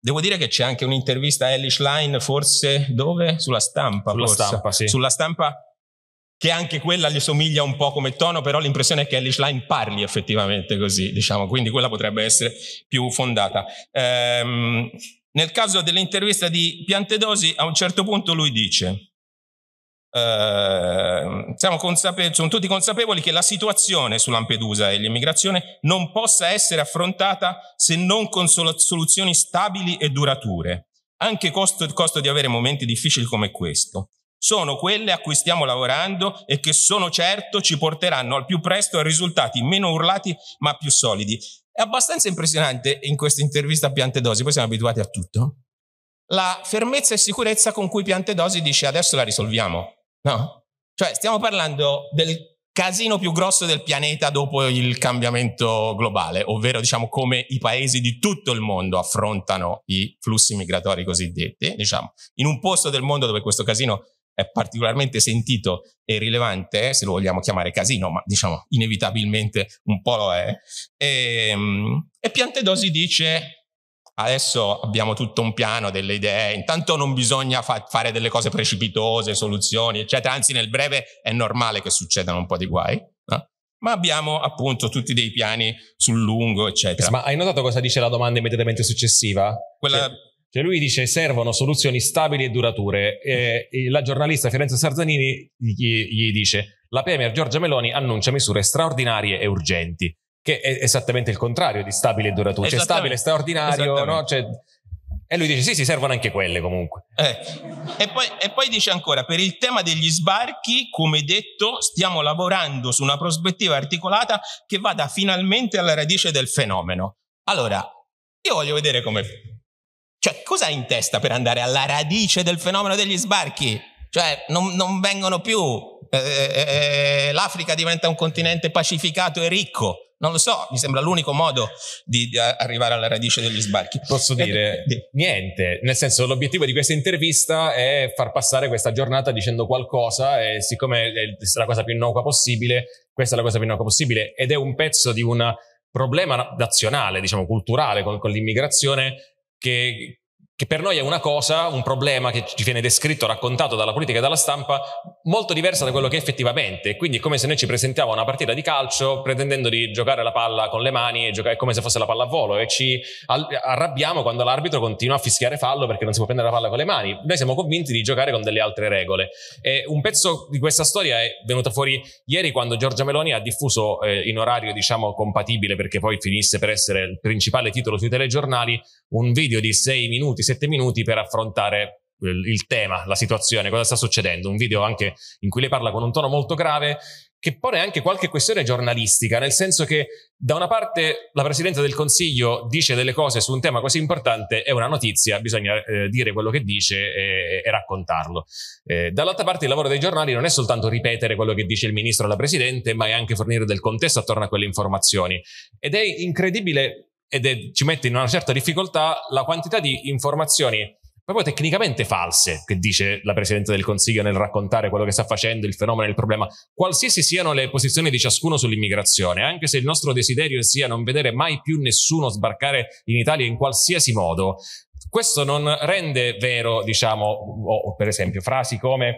Devo dire che c'è anche un'intervista a Ellie Schlein, forse dove? Sulla stampa. Sulla forse. stampa, sì. Sulla stampa che anche quella gli somiglia un po' come tono, però l'impressione è che Ellis Line parli effettivamente così, diciamo, quindi quella potrebbe essere più fondata. Ehm, nel caso dell'intervista di Piantedosi, a un certo punto lui dice, eh, siamo consape- sono tutti consapevoli che la situazione su Lampedusa e l'immigrazione non possa essere affrontata se non con sol- soluzioni stabili e durature, anche costo, costo di avere momenti difficili come questo sono quelle a cui stiamo lavorando e che sono certo ci porteranno al più presto a risultati meno urlati ma più solidi. È abbastanza impressionante in questa intervista a Piantedosi, poi siamo abituati a tutto, la fermezza e sicurezza con cui Piantedosi dice adesso la risolviamo. No? Cioè stiamo parlando del casino più grosso del pianeta dopo il cambiamento globale, ovvero diciamo come i paesi di tutto il mondo affrontano i flussi migratori cosiddetti, diciamo, in un posto del mondo dove questo casino è particolarmente sentito e rilevante, se lo vogliamo chiamare casino, ma diciamo inevitabilmente un po' lo è. E, ehm, e Piantedosi dice adesso abbiamo tutto un piano delle idee, intanto non bisogna fa- fare delle cose precipitose, soluzioni, eccetera, anzi nel breve è normale che succedano un po' di guai. No? ma abbiamo appunto tutti dei piani sul lungo, eccetera. Ma hai notato cosa dice la domanda immediatamente successiva? Quella, cioè, cioè lui dice servono soluzioni stabili e durature. E la giornalista Fiorenza Sarzanini gli, gli dice la Premier Giorgia Meloni annuncia misure straordinarie e urgenti, che è esattamente il contrario di stabile e durature. Cioè stabile, e straordinario, no? Cioè, e lui dice: Sì, sì, servono anche quelle comunque. Eh. E, poi, e, poi, dice ancora: Per il tema degli sbarchi, come detto, stiamo lavorando su una prospettiva articolata che vada finalmente alla radice del fenomeno. Allora, io voglio vedere come cioè, cosa hai in testa per andare alla radice del fenomeno degli sbarchi? Cioè, non, non vengono più. Eh, eh, eh, L'Africa diventa un continente pacificato e ricco. Non lo so, mi sembra l'unico modo di, di arrivare alla radice degli sbarchi. Posso eh, dire niente, nel senso l'obiettivo di questa intervista è far passare questa giornata dicendo qualcosa e siccome è la cosa più innocua possibile, questa è la cosa più innocua possibile ed è un pezzo di un problema nazionale, diciamo culturale con, con l'immigrazione que, che per noi è una cosa, un problema che ci viene descritto, raccontato dalla politica e dalla stampa, molto diversa da quello che è effettivamente. Quindi è come se noi ci presentiamo a una partita di calcio pretendendo di giocare la palla con le mani, è come se fosse la palla a volo e ci arrabbiamo quando l'arbitro continua a fischiare fallo perché non si può prendere la palla con le mani. Noi siamo convinti di giocare con delle altre regole. E un pezzo di questa storia è venuta fuori ieri quando Giorgia Meloni ha diffuso eh, in orario, diciamo, compatibile perché poi finisse per essere il principale titolo sui telegiornali, un video di 6 minuti 7 minuti per affrontare eh, il tema, la situazione, cosa sta succedendo. Un video anche in cui lei parla con un tono molto grave che pone anche qualche questione giornalistica, nel senso che da una parte la Presidente del Consiglio dice delle cose su un tema così importante, è una notizia, bisogna eh, dire quello che dice e, e raccontarlo. Eh, dall'altra parte il lavoro dei giornali non è soltanto ripetere quello che dice il Ministro alla Presidente, ma è anche fornire del contesto attorno a quelle informazioni. Ed è incredibile ed è, ci mette in una certa difficoltà la quantità di informazioni proprio tecnicamente false che dice la Presidente del Consiglio nel raccontare quello che sta facendo, il fenomeno, il problema, qualsiasi siano le posizioni di ciascuno sull'immigrazione, anche se il nostro desiderio sia non vedere mai più nessuno sbarcare in Italia in qualsiasi modo, questo non rende vero, diciamo, o, per esempio, frasi come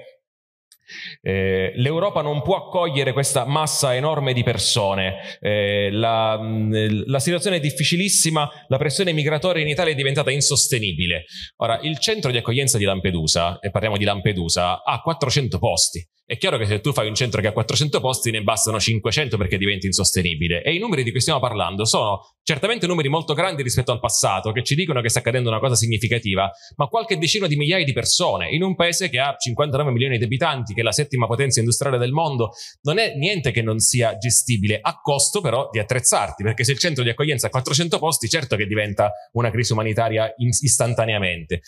eh, L'Europa non può accogliere questa massa enorme di persone, eh, la, mm, la, situazione è difficilissima, la pressione migratoria in Italia è diventata insostenibile. Ora, il centro di accoglienza di Lampedusa, e parliamo di Lampedusa, ha 400 posti. È chiaro che se tu fai un centro che ha 400 posti ne bastano 500 perché diventi insostenibile e i numeri di cui stiamo parlando sono certamente numeri molto grandi rispetto al passato che ci dicono che sta accadendo una cosa significativa, ma qualche decina di migliaia di persone in un paese che ha 59 milioni di abitanti, che è la settima potenza industriale del mondo, non è niente che non sia gestibile a costo però di attrezzarti, perché se il centro di accoglienza ha 400 posti certo che diventa una crisi umanitaria istantaneamente.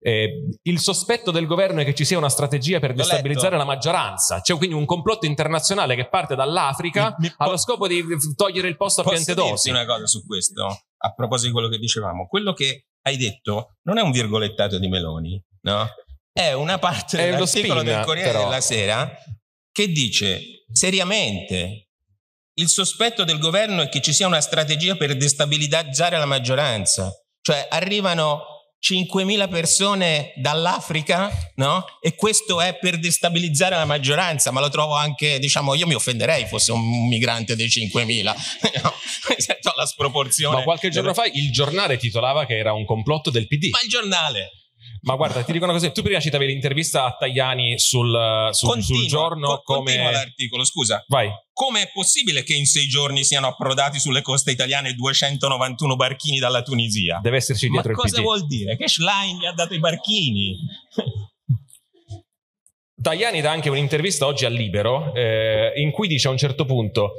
Eh, il sospetto del governo è che ci sia una strategia per destabilizzare la maggioranza avanza. C'è quindi un complotto internazionale che parte dall'Africa mi, mi allo scopo di togliere il posto a Piantedosi. Posso una cosa su questo, a proposito di quello che dicevamo. Quello che hai detto non è un virgolettato di Meloni, no? È una parte è dell'articolo spin, del Corriere però. della Sera che dice seriamente il sospetto del governo è che ci sia una strategia per destabilizzare la maggioranza. Cioè arrivano 5.000 persone dall'Africa, no? E questo è per destabilizzare la maggioranza, ma lo trovo anche, diciamo, io mi offenderei fosse un migrante dei 5.000, (laughs) no? Sento la sproporzione. Ma qualche giorno fa il giornale titolava che era un complotto del PD. Ma il giornale, ma guarda, ti dico una cosa, tu prima citavi l'intervista a Tajani sul, sul, continua, sul giorno co- come... Continua l'articolo, scusa. Vai. Come è possibile che in sei giorni siano approdati sulle coste italiane 291 barchini dalla Tunisia? Deve esserci dietro Ma cosa PD. vuol dire? Che Schlein gli ha dato i barchini? Tajani dà anche un'intervista oggi a Libero eh, in cui dice a un certo punto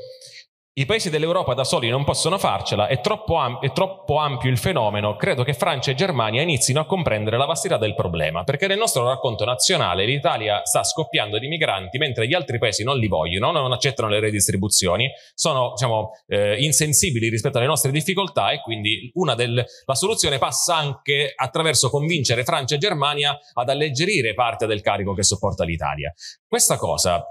i paesi dell'Europa da soli non possono farcela, è troppo, am- è troppo, ampio il fenomeno, credo che Francia e Germania inizino a comprendere la vastità del problema, perché nel nostro racconto nazionale l'Italia sta scoppiando di migranti mentre gli altri paesi non li vogliono, non accettano le redistribuzioni, sono diciamo, eh, insensibili rispetto alle nostre difficoltà e quindi del- la soluzione passa anche attraverso convincere Francia e Germania ad alleggerire parte del carico che sopporta l'Italia. Questa cosa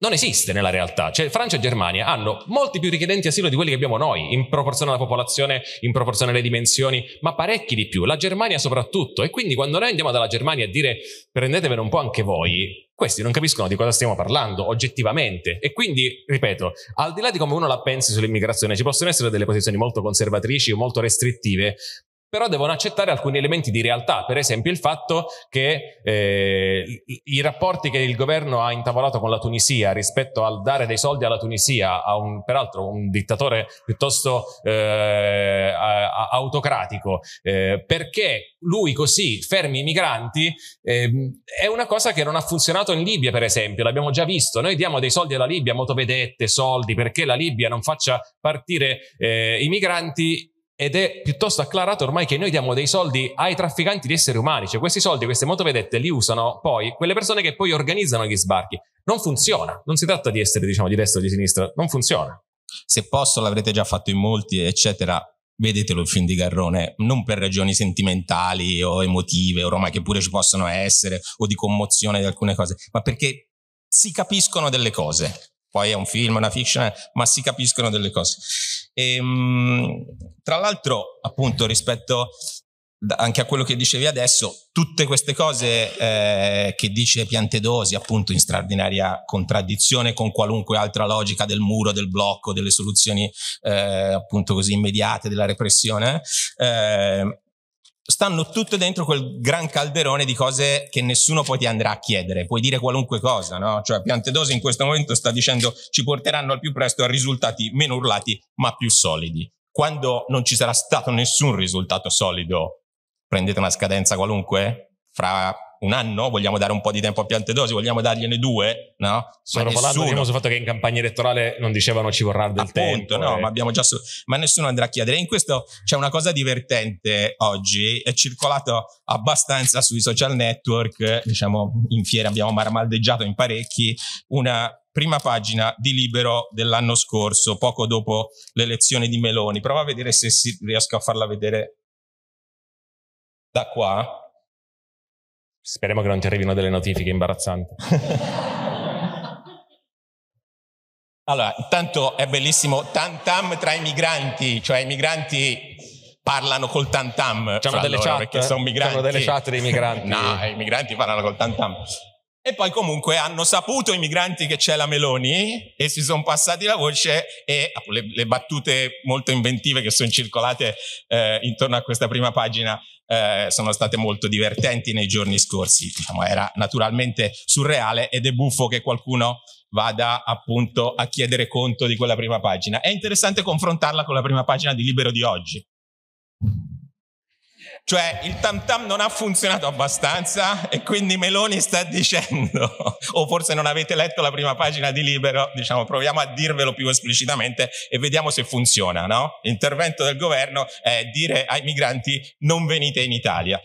non esiste nella realtà. Cioè, Francia e Germania hanno molti più richiedenti asilo di quelli che abbiamo noi, in proporzione alla popolazione, in proporzione alle dimensioni, ma parecchi di più. La Germania soprattutto. E quindi quando noi andiamo dalla Germania a dire prendetevene un po' anche voi, questi non capiscono di cosa stiamo parlando oggettivamente. E quindi, ripeto, al di là di come uno la pensi sull'immigrazione, ci possono essere delle posizioni molto conservatrici o molto restrittive, però devono accettare alcuni elementi di realtà, per esempio il fatto che eh, i rapporti che il governo ha intavolato con la Tunisia rispetto al dare dei soldi alla Tunisia a un, peraltro, un dittatore piuttosto eh, autocratico, eh, perché lui così fermi i migranti, ehm, è una cosa che non ha funzionato in Libia, per esempio, l'abbiamo già visto, noi diamo dei soldi alla Libia, motovedette, soldi, perché la Libia non faccia partire eh, i migranti ed è piuttosto acclarato ormai che noi diamo dei soldi ai trafficanti di esseri umani, cioè questi soldi, queste motovedette li usano poi quelle persone che poi organizzano gli sbarchi. Non funziona, non si tratta di essere diciamo di destra o di sinistra, non funziona. Se posso l'avrete già fatto in molti, eccetera, vedetelo il film di Garrone, non per ragioni sentimentali o emotive, ormai che pure ci possono essere, o di commozione di alcune cose, ma perché si capiscono delle cose. Poi è un film, una fiction, ma si capiscono delle cose. E, ehm, tra l'altro, appunto, rispetto anche a quello che dicevi adesso, tutte queste cose eh, che dice Piantedosi, appunto in straordinaria contraddizione con qualunque altra logica del muro, del blocco, delle soluzioni eh, appunto così immediate della repressione, eh, stanno tutte dentro quel gran calderone di cose che nessuno poi ti andrà a chiedere. Puoi dire qualunque cosa, no? Cioè Piantedosi in questo momento sta dicendo ci porteranno al più presto a risultati meno urlati ma più solidi. Quando non ci sarà stato nessun risultato solido, prendete una scadenza qualunque, fra un anno? Vogliamo dare un po' di tempo a piante dosi? Vogliamo dargliene due? No? Sono parlando nessuno... sul fatto che in campagna elettorale non dicevano ci vorrà del Appunto, tempo. No, e... Eh. ma, abbiamo già so- ma nessuno andrà a chiedere. in questo c'è una cosa divertente oggi, è circolato abbastanza sui social network, diciamo in fiera abbiamo marmaldeggiato in parecchi, una prima pagina di Libero dell'anno scorso, poco dopo l'elezione di Meloni. Prova a vedere se si riesco a farla vedere da qua. Speriamo che non ti arrivino delle notifiche imbarazzanti. (laughs) allora, intanto è bellissimo tantam tra i migranti, cioè i migranti parlano col tantam. C'hanno delle loro, chat, perché sono migranti. C'hanno delle chat dei migranti. (laughs) no, i migranti parlano col tantam. E poi comunque hanno saputo i migranti che c'è la Meloni e si sono passati la voce e le, le battute molto inventive che sono circolate eh, intorno a questa prima pagina eh, sono state molto divertenti nei giorni scorsi. Diciamo, era naturalmente surreale ed è buffo che qualcuno vada appunto a chiedere conto di quella prima pagina. È interessante confrontarla con la prima pagina di Libero di oggi. Cioè il tam tam non ha funzionato abbastanza e quindi Meloni sta dicendo, (laughs) o forse non avete letto la prima pagina di Libero, diciamo proviamo a dirvelo più esplicitamente e vediamo se funziona, no? L'intervento del governo è dire ai migranti non venite in Italia.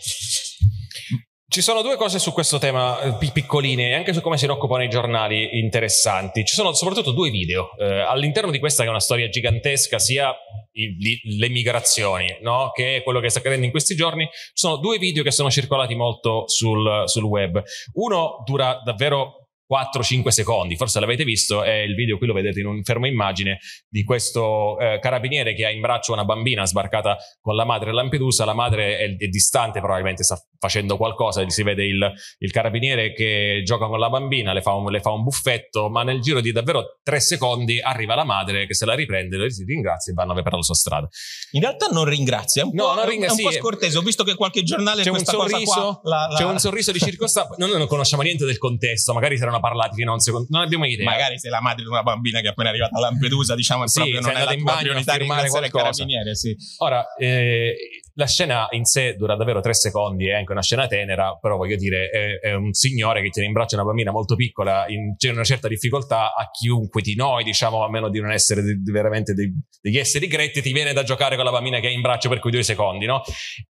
Ci sono due cose su questo tema eh, piccoline e anche su come si occupano i giornali interessanti. Ci sono soprattutto due video eh, all'interno di questa che è una storia gigantesca, sia il, le migrazioni, no? che è quello che sta accadendo in questi giorni. Ci sono due video che sono circolati molto sul, sul web. Uno dura davvero 4-5 secondi, forse l'avete visto, è il video qui lo vedete in un fermo immagine di questo eh, carabiniere che ha in braccio una bambina sbarcata con la madre a Lampedusa, la madre è, è, distante probabilmente, sta facendo qualcosa, si vede il, il carabiniere che gioca con la bambina, le fa, un, le fa, un, buffetto, ma nel giro di davvero 3 secondi arriva la madre che se la riprende, le ringrazia e vanno per la sua strada. In realtà non ringrazia, è un, no, po', ringra- è un sì, po' scortese, ho visto che qualche giornale c'è un sorriso, qua, la, la... C'è un sorriso di circostanza, noi non conosciamo niente del contesto, magari saranno erano parlati fino a un secondo. Non abbiamo idea. Magari se la madre di una bambina che è appena arrivata a Lampedusa, diciamo, sì, proprio non è la in tua priorità ringraziare il carabiniere. Sì. Ora, eh, la scena in sé dura davvero tre secondi, è eh, anche una scena tenera, però voglio dire, è, è un signore che tiene in braccio una bambina molto piccola, in, c'è una certa difficoltà a chiunque di noi, diciamo, a meno di non essere di, di veramente dei, degli esseri gretti, ti viene da giocare con la bambina che hai in braccio per quei due secondi, no?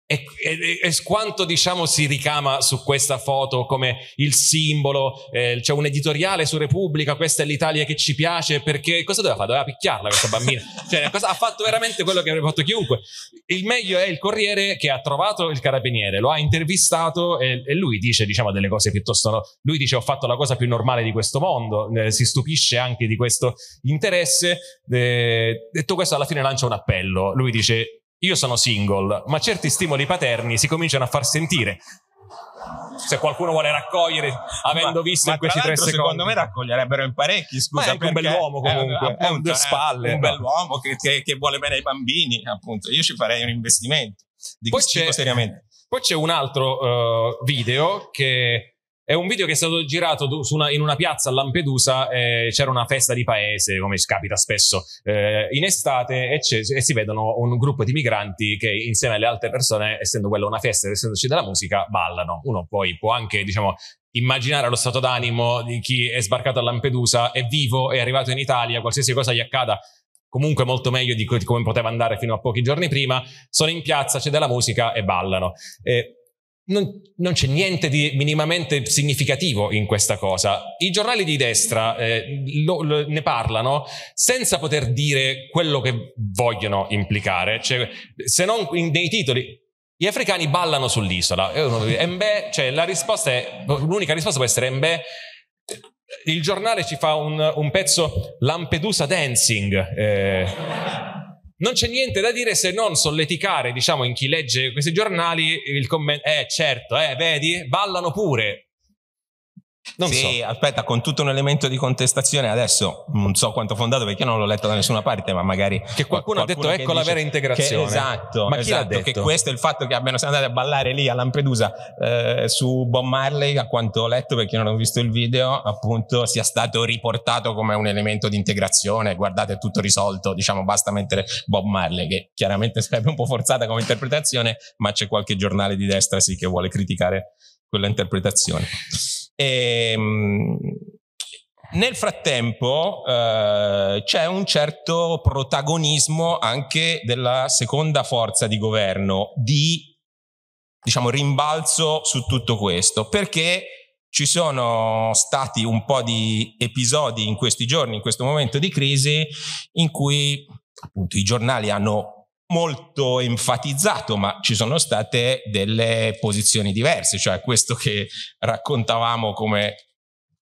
E, e, e, quanto diciamo si ricama su questa foto come il simbolo, eh, c'è un editoriale su Repubblica, questa è l'Italia che ci piace perché cosa doveva fare? Doveva picchiarla questa bambina, (laughs) cioè cosa, ha fatto veramente quello che avrebbe fatto chiunque. Il meglio è il Corriere che ha trovato il carabiniere, lo ha intervistato e, e lui dice diciamo delle cose piuttosto, no. lui dice ho fatto la cosa più normale di questo mondo, eh, si stupisce anche di questo interesse, eh, detto questo alla fine lancia un appello, lui dice io sono single, ma certi stimoli paterni si cominciano a far sentire. Se qualcuno vuole raccogliere, avendo ma, visto ma questi tre secondi, secondo me raccoglierebbero in parecchi. Scusa, ma è un bell'uomo comunque, è, appunto, due eh, spalle. un bell'uomo che, che, che, vuole bene ai bambini, appunto. Io ci farei un investimento. Di poi, c'è, poi c'è un altro uh, video che è un video che è stato girato una, in una piazza a Lampedusa, eh, c'era una festa di paese, come capita spesso eh, in estate, e, e, si vedono un gruppo di migranti che insieme alle altre persone, essendo quella una festa ed essendoci della musica, ballano. Uno poi può anche, diciamo, immaginare lo stato d'animo di chi è sbarcato a Lampedusa, è vivo, è arrivato in Italia, qualsiasi cosa gli accada, comunque molto meglio di, come poteva andare fino a pochi giorni prima, sono in piazza, c'è della musica e ballano. Eh, non, non, c'è niente di minimamente significativo in questa cosa. I giornali di destra eh, lo, lo, ne parlano senza poter dire quello che vogliono implicare, cioè, se non in, nei titoli. Gli africani ballano sull'isola. E cioè, la risposta è, l'unica risposta può essere Mbe. Il giornale ci fa un, un pezzo Lampedusa Dancing. Eh. Non c'è niente da dire se non solleticare, diciamo, in chi legge questi giornali il commento, eh certo, eh, vedi, ballano pure, non sì, so. aspetta, con tutto un elemento di contestazione adesso non so quanto fondato perché non l'ho letto da nessuna parte, ma magari che qualcuno, qualcuno ha detto ecco la vera integrazione. Che, esatto, ma chi esatto, l'ha detto? che questo è il fatto che abbiano siamo andati a ballare lì a Lampedusa eh, su Bob Marley, a quanto ho letto perché non ho visto il video, appunto sia stato riportato come un elemento di integrazione, guardate è tutto risolto, diciamo basta mettere Bob Marley che chiaramente sarebbe un po' forzata come interpretazione, ma c'è qualche giornale di destra sì che vuole criticare quella interpretazione. E, ehm, nel frattempo eh, c'è un certo protagonismo anche della seconda forza di governo di diciamo, rimbalzo su tutto questo, perché ci sono stati un po' di episodi in questi giorni, in questo momento di crisi, in cui appunto i giornali hanno molto enfatizzato, ma ci sono state delle posizioni diverse, cioè questo che raccontavamo come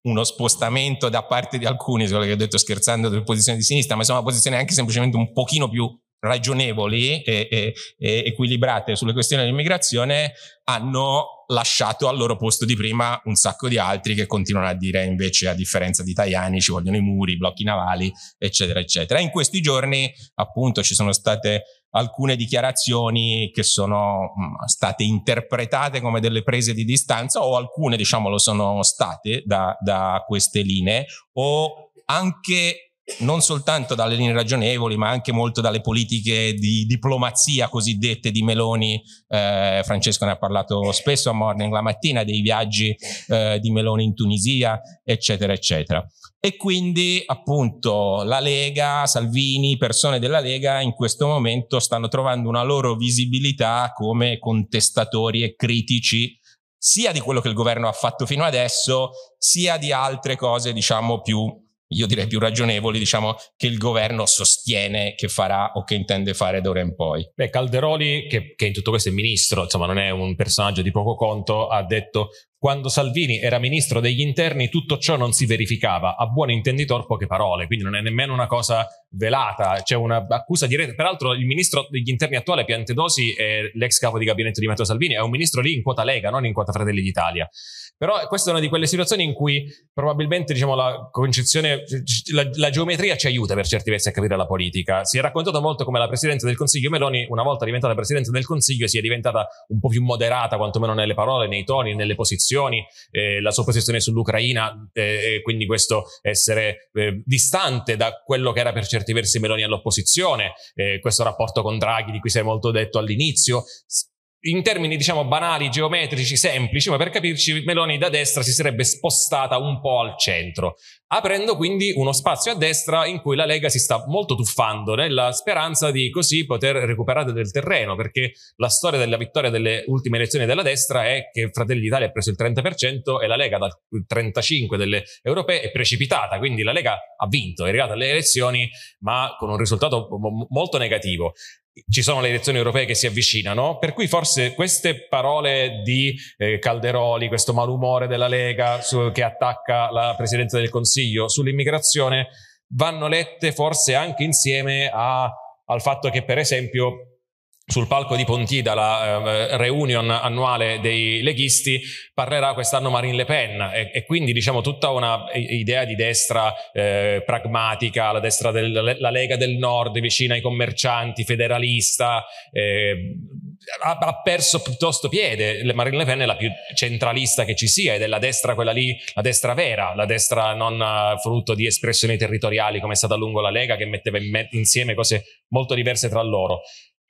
uno spostamento da parte di alcuni, quello che ho detto scherzando, delle posizioni di sinistra, ma insomma una posizione anche semplicemente un pochino più ragionevoli e, e, e equilibrate sulle questioni dell'immigrazione hanno lasciato al loro posto di prima un sacco di altri che continuano a dire invece a differenza di Tajani ci vogliono i muri, i blocchi navali eccetera eccetera. In questi giorni appunto ci sono state alcune dichiarazioni che sono mm, state interpretate come delle prese di distanza o alcune diciamo lo sono state da, da queste linee o anche non soltanto dalle linee ragionevoli, ma anche molto dalle politiche di diplomazia cosiddette di Meloni. Eh, Francesco ne ha parlato spesso a Morning la mattina, dei viaggi eh, di Meloni in Tunisia, eccetera, eccetera. E quindi appunto la Lega, Salvini, persone della Lega in questo momento stanno trovando una loro visibilità come contestatori e critici sia di quello che il governo ha fatto fino adesso, sia di altre cose, diciamo, più io direi più ragionevoli, diciamo, che il governo sostiene che farà o che intende fare d'ora in poi. Beh, Calderoli, che, che in tutto questo è ministro, insomma non è un personaggio di poco conto, ha detto quando Salvini era ministro degli interni tutto ciò non si verificava, a buon intenditor poche parole, quindi non è nemmeno una cosa velata, c'è un'accusa diretta. Peraltro il ministro degli interni attuale Piantedosi è l'ex capo di gabinetto di Matteo Salvini, è un ministro lì in quota Lega, non in quota Fratelli d'Italia. Però questa è una di quelle situazioni in cui probabilmente diciamo, la concezione, la, la, geometria ci aiuta per certi versi a capire la politica. Si è raccontato molto come la Presidente del Consiglio Meloni, una volta diventata Presidente del Consiglio, sia diventata un po' più moderata, quantomeno nelle parole, nei toni, nelle posizioni posizioni, eh, la sua posizione sull'Ucraina eh, e quindi questo essere eh, distante da quello che era per certi versi Meloni all'opposizione, eh, questo rapporto con Draghi di cui si è molto detto all'inizio, in termini diciamo banali, geometrici, semplici, ma per capirci Meloni da destra si sarebbe spostata un po' al centro, aprendo quindi uno spazio a destra in cui la Lega si sta molto tuffando nella speranza di così poter recuperare del terreno, perché la storia della vittoria delle ultime elezioni della destra è che Fratelli d'Italia ha preso il 30% e la Lega dal 35% delle europee è precipitata, quindi la Lega ha vinto, è arrivata alle elezioni ma con un risultato molto negativo ci sono le elezioni europee che si avvicinano, per cui forse queste parole di eh, Calderoli, questo malumore della Lega su, che attacca la Presidenza del Consiglio sull'immigrazione, vanno lette forse anche insieme a, al fatto che per esempio sul palco di Pontida, la ehm, eh, reunion annuale dei leghisti, parlerà quest'anno Marine Le Pen e, e quindi diciamo tutta una idea di destra eh, pragmatica, la destra della Lega del Nord vicina ai commercianti, federalista, eh, ha, ha, perso piuttosto piede. Marine Le Pen è la più centralista che ci sia ed è la destra quella lì, la destra vera, la destra non eh, frutto di espressioni territoriali come è stata a lungo la Lega che metteva in me- insieme cose molto diverse tra loro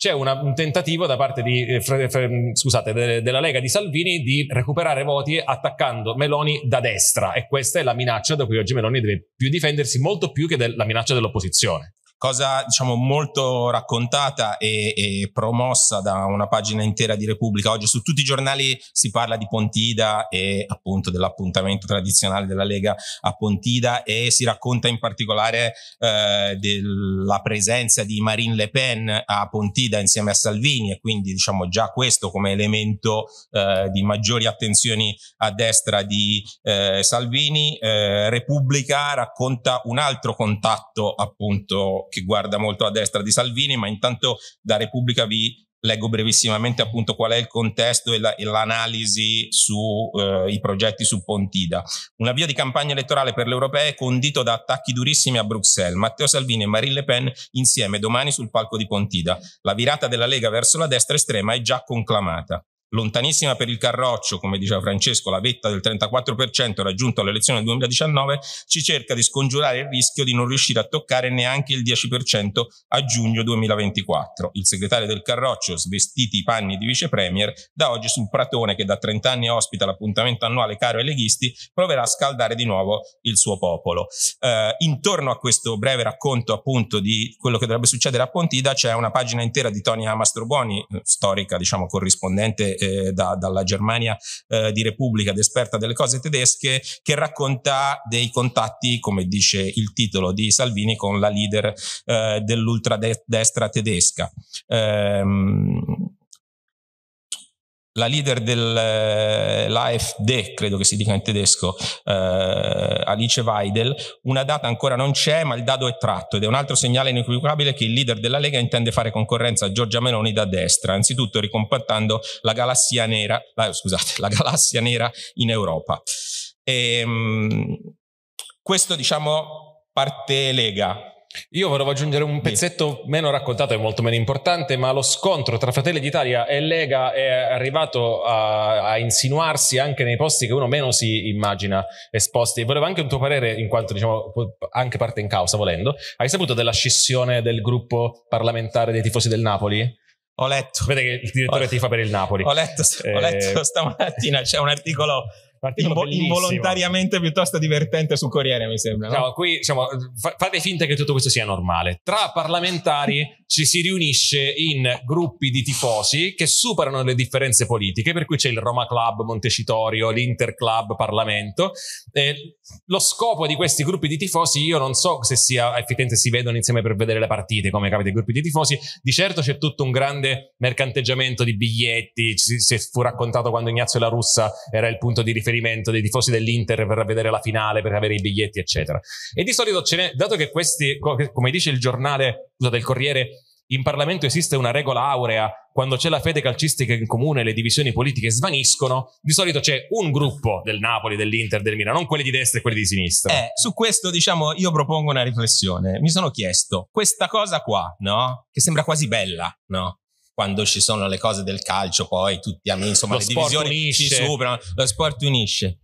c'è una, un tentativo da parte di, eh, fre, fre, mm, scusate, de, della Lega di Salvini di recuperare voti attaccando Meloni da destra e questa è la minaccia da cui oggi Meloni deve più difendersi molto più che della minaccia dell'opposizione cosa diciamo molto raccontata e, e, promossa da una pagina intera di Repubblica. Oggi su tutti i giornali si parla di Pontida e appunto dell'appuntamento tradizionale della Lega a Pontida e si racconta in particolare eh, della presenza di Marine Le Pen a Pontida insieme a Salvini e quindi diciamo già questo come elemento eh, di maggiori attenzioni a destra di eh, Salvini. Eh, Repubblica racconta un altro contatto appunto che guarda molto a destra di Salvini, ma intanto da Repubblica vi leggo brevissimamente appunto qual è il contesto e, la, l'analisi sui eh, progetti su Pontida. Una via di campagna elettorale per l'Europea è condito da attacchi durissimi a Bruxelles. Matteo Salvini e Marine Le Pen insieme domani sul palco di Pontida. La virata della Lega verso la destra estrema è già conclamata lontanissima per il Carroccio, come diceva Francesco, la vetta del 34% raggiunto all'elezione del 2019, ci cerca di scongiurare il rischio di non riuscire a toccare neanche il 10% a giugno 2024. Il segretario del Carroccio, svestiti i panni di vice premier, da oggi sul Pratone, che da 30 anni ospita l'appuntamento annuale caro ai leghisti, proverà a scaldare di nuovo il suo popolo. Eh, intorno a questo breve racconto appunto di quello che dovrebbe succedere a Pontida c'è una pagina intera di Tonia Mastroboni, eh, storica diciamo corrispondente eh, da, dalla Germania eh, di Repubblica ed esperta delle cose tedesche, che racconta dei contatti, come dice il titolo di Salvini, con la leader eh, dell'ultradestra tedesca. Ehm, la leader dell'AFD, eh, credo che si dica in tedesco, eh, Alice Weidel, una data ancora non c'è, ma il dado è tratto ed è un altro segnale inequivocabile che il leader della Lega intende fare concorrenza a Giorgia Meloni da destra, anzitutto ricompattando la galassia nera, la, scusate, la galassia nera in Europa. E, ehm, questo diciamo parte Lega, io volevo aggiungere un pezzetto meno raccontato e molto meno importante, ma lo scontro tra Fratelli d'Italia e Lega è arrivato a, a insinuarsi anche nei posti che uno meno si immagina esposti. E volevo anche un tuo parere, in quanto diciamo anche parte in causa, volendo. Hai saputo della scissione del gruppo parlamentare dei tifosi del Napoli? Ho letto. Vede che il direttore ti fa per il Napoli. Ho letto, eh, ho letto stamattina, c'è un articolo Invo- involontariamente piuttosto divertente su Corriere, mi sembra. No? Cioè, qui diciamo, fa- fate finta che tutto questo sia normale. Tra parlamentari (laughs) ci si riunisce in gruppi di tifosi che superano le differenze politiche, per cui c'è il Roma Club Montecitorio, l'Inter Club Parlamento. Eh, lo scopo di questi gruppi di tifosi, io non so se sia effettivamente si vedono insieme per vedere le partite, come capita i gruppi di tifosi. Di certo c'è tutto un grande mercanteggiamento di biglietti, ci, si fu raccontato quando Ignazio La Russa era il punto di riferimento trasferimento dei tifosi dell'Inter per vedere la finale, per avere i biglietti, eccetera. E di solito ce n'è, dato che questi, come dice il giornale, del Corriere, in Parlamento esiste una regola aurea, quando c'è la fede calcistica in comune le divisioni politiche svaniscono, di solito c'è un gruppo del Napoli, dell'Inter, del Milano, non quelli di destra e quelli di sinistra. Eh, su questo diciamo io propongo una riflessione. Mi sono chiesto, questa cosa qua, no? Che sembra quasi bella, no? quando ci sono le cose del calcio, poi tutti, insomma, lo le divisioni unisce. si superano, lo sport unisce.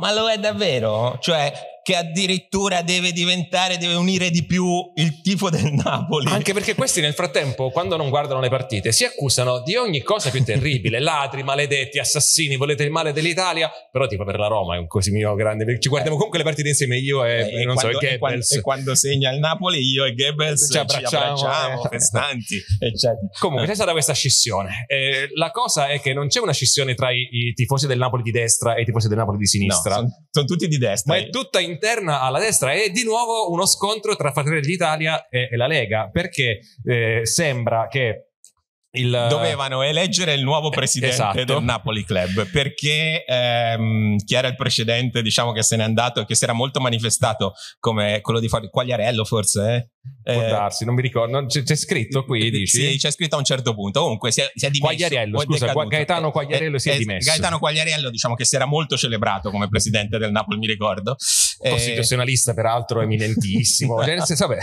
Ma lo è davvero? Cioè, che addirittura deve diventare, deve unire di più il tifo del (laughs) Napoli. Anche perché questi nel frattempo, quando non guardano le partite, si accusano di ogni cosa più terribile, (laughs) ladri, maledetti, assassini, volete il male dell'Italia, però tipo per la Roma è un così mio grande, ci guardiamo eh. comunque le partite insieme io e, eh, non quando, so, e Goebbels. E quando, segna il Napoli io e Goebbels ci abbracciamo, ci abbracciamo eh. (laughs) festanti, eccetera. Comunque c'è stata questa scissione. Eh, la cosa è che non c'è una scissione tra i, i, tifosi del Napoli di destra e i tifosi del Napoli di sinistra. No, sono son tutti di destra. Ma è tutta in interna alla destra e di nuovo uno scontro tra Fratelli d'Italia e, e la Lega, perché eh, sembra che il... dovevano eleggere il nuovo eh, presidente esatto. del Napoli Club perché ehm, chi era il precedente diciamo che se n'è andato e che si era molto manifestato come quello di Quagliarello forse eh? eh può eh, darsi non mi ricordo c'è, c'è scritto qui eh, dici? Sì, c'è scritto a un certo punto comunque si è, si è dimesso Quagliarello scusa Gaetano Quagliarello eh, si è dimesso Gaetano Quagliarello diciamo che si era molto celebrato come presidente del Napoli mi ricordo eh, costituzionalista peraltro eminentissimo cioè, (laughs) senso, vabbè.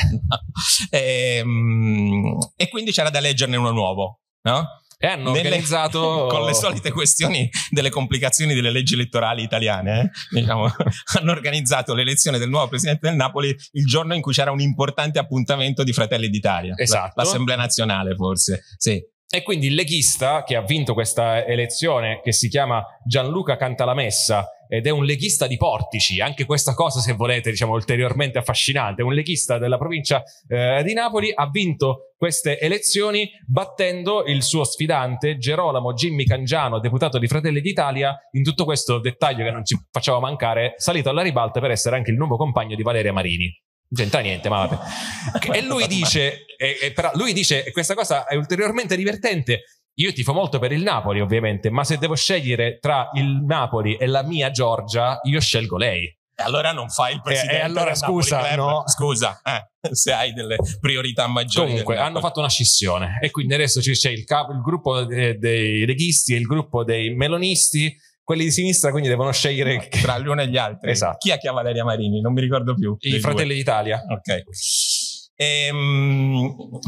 (laughs) e, ehm, e quindi c'era da leggerne uno nuovo no? E hanno nelle, organizzato... (laughs) Con le solite questioni delle complicazioni delle leggi elettorali italiane, eh? diciamo, hanno organizzato l'elezione del nuovo presidente del Napoli il giorno in cui c'era un importante appuntamento di Fratelli d'Italia. Esatto. L'Assemblea Nazionale, forse. Sì. E quindi il leghista che ha vinto questa elezione, che si chiama Gianluca Cantalamessa, ed è un leghista di Portici, anche questa cosa se volete diciamo ulteriormente affascinante, un leghista della provincia eh, di Napoli ha vinto queste elezioni battendo il suo sfidante Gerolamo Jimmy Cangiano, deputato di Fratelli d'Italia, in tutto questo dettaglio che non ci facciamo mancare, salito alla ribalta per essere anche il nuovo compagno di Valeria Marini c'entra niente, ma vabbè. E lui dice, e, e, però, lui dice, questa cosa è ulteriormente divertente, io tifo molto per il Napoli, ovviamente, ma se devo scegliere tra il Napoli e la mia Giorgia, io scelgo lei. E allora non fai il presidente. E, e allora scusa, no. scusa eh, se hai delle priorità maggiori. Comunque, hanno fatto una scissione e quindi adesso c'è il, capo, il gruppo dei, eh, dei leghisti e il gruppo dei melonisti. Quelli di sinistra quindi devono scegliere no, tra l'uno e gli altri. Esatto. Chi ha chiamato Valeria Marini? Non mi ricordo più. I Fratelli d'Italia. Ok. Ehm, (laughs)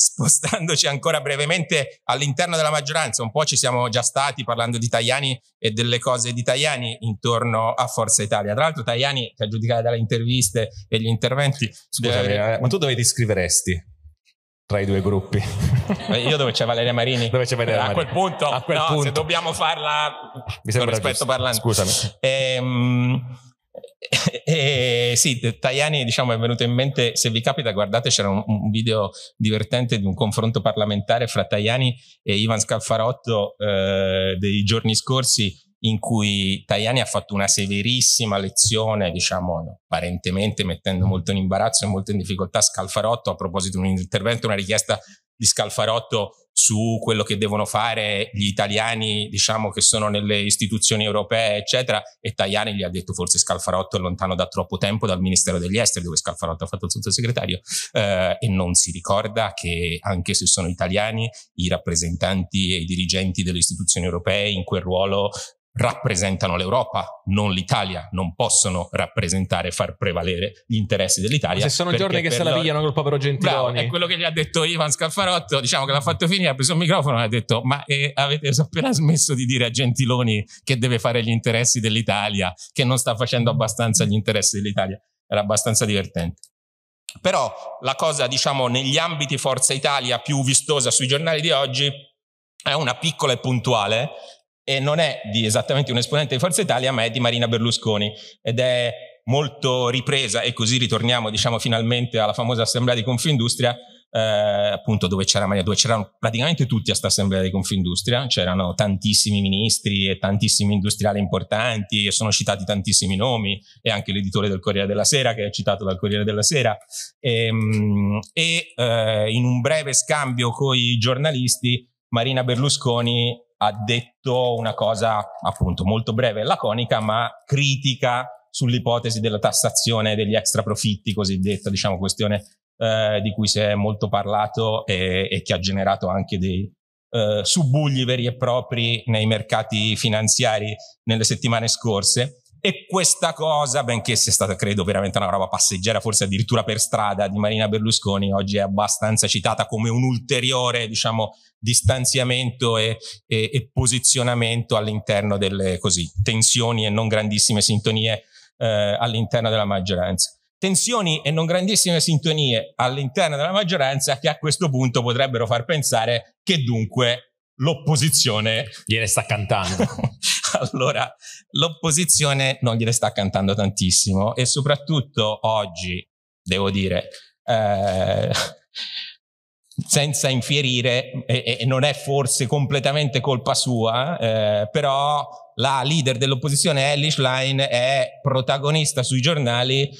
spostandoci ancora brevemente all'interno della maggioranza, un po' ci siamo già stati parlando di Tajani e delle cose di Tajani intorno a Forza Italia. Tra l'altro, Tajani, a giudicare dalle interviste e gli interventi. Scusami, deve... Eh, eh, ma tu dove ti scriveresti? tra i due gruppi. Eh, io dove c'è Valeria Marini? Dove c'è Valeria Marini? A quel punto, a quel no, punto. se dobbiamo farla, Mi sembra rispetto giusto. parlando. Scusami. Ehm, (laughs) e, sì, Tajani diciamo, è venuto in mente, se vi capita guardate c'era un, un video divertente di un confronto parlamentare fra Tajani e Ivan Scalfarotto eh, dei giorni scorsi in cui Tajani ha fatto una severissima lezione, diciamo apparentemente mettendo molto in imbarazzo e molto in difficoltà Scalfarotto a proposito di un intervento, una richiesta di Scalfarotto su quello che devono fare gli italiani, diciamo, che sono nelle istituzioni europee, eccetera, e Tajani gli ha detto forse Scalfarotto è lontano da troppo tempo dal Ministero degli Esteri, dove Scalfarotto ha fatto il sottosegretario, eh, e non si ricorda che anche se sono italiani, i rappresentanti e i dirigenti delle istituzioni europee in quel ruolo rappresentano l'Europa, non l'Italia, non possono rappresentare, far prevalere gli interessi dell'Italia. se sono giorni che se la pigliano col povero Gentiloni. Bravo, è quello che gli ha detto Ivan Scaffarotto, diciamo che l'ha fatto finire, ha preso il microfono e ha detto ma eh, avete appena smesso di dire a Gentiloni che deve fare gli interessi dell'Italia, che non sta facendo abbastanza gli interessi dell'Italia. Era abbastanza divertente. Però la cosa, diciamo, negli ambiti Forza Italia più vistosa sui giornali di oggi è una piccola e puntuale e non è di esattamente un esponente di Forza Italia, ma è di Marina Berlusconi ed è molto ripresa e così ritorniamo diciamo finalmente alla famosa assemblea di Confindustria eh, appunto dove c'era Maria, dove c'erano praticamente tutti a sta assemblea di Confindustria, c'erano tantissimi ministri e tantissimi industriali importanti e sono citati tantissimi nomi e anche l'editore del Corriere della Sera che è citato dal Corriere della Sera e, ehm, e eh, in un breve scambio con i giornalisti Marina Berlusconi ha detto una cosa appunto molto breve e laconica, ma critica sull'ipotesi della tassazione degli extra profitti, cosiddetta diciamo questione eh, di cui si è molto parlato e, e che ha generato anche dei eh, subbugli veri e propri nei mercati finanziari nelle settimane scorse. E questa cosa, benché sia stata, credo, veramente una roba passeggera, forse addirittura per strada, di Marina Berlusconi, oggi è abbastanza citata come un ulteriore, diciamo, distanziamento e, e, e posizionamento all'interno delle così, tensioni e non grandissime sintonie eh, all'interno della maggioranza. Tensioni e non grandissime sintonie all'interno della maggioranza che a questo punto potrebbero far pensare che dunque l'opposizione gliele sta cantando. (laughs) (laughs) allora l'opposizione non gliele sta cantando tantissimo e soprattutto oggi, devo dire, eh, (laughs) senza infierire, e, e, non è forse completamente colpa sua, eh, però la leader dell'opposizione Ellie Schlein è protagonista sui giornali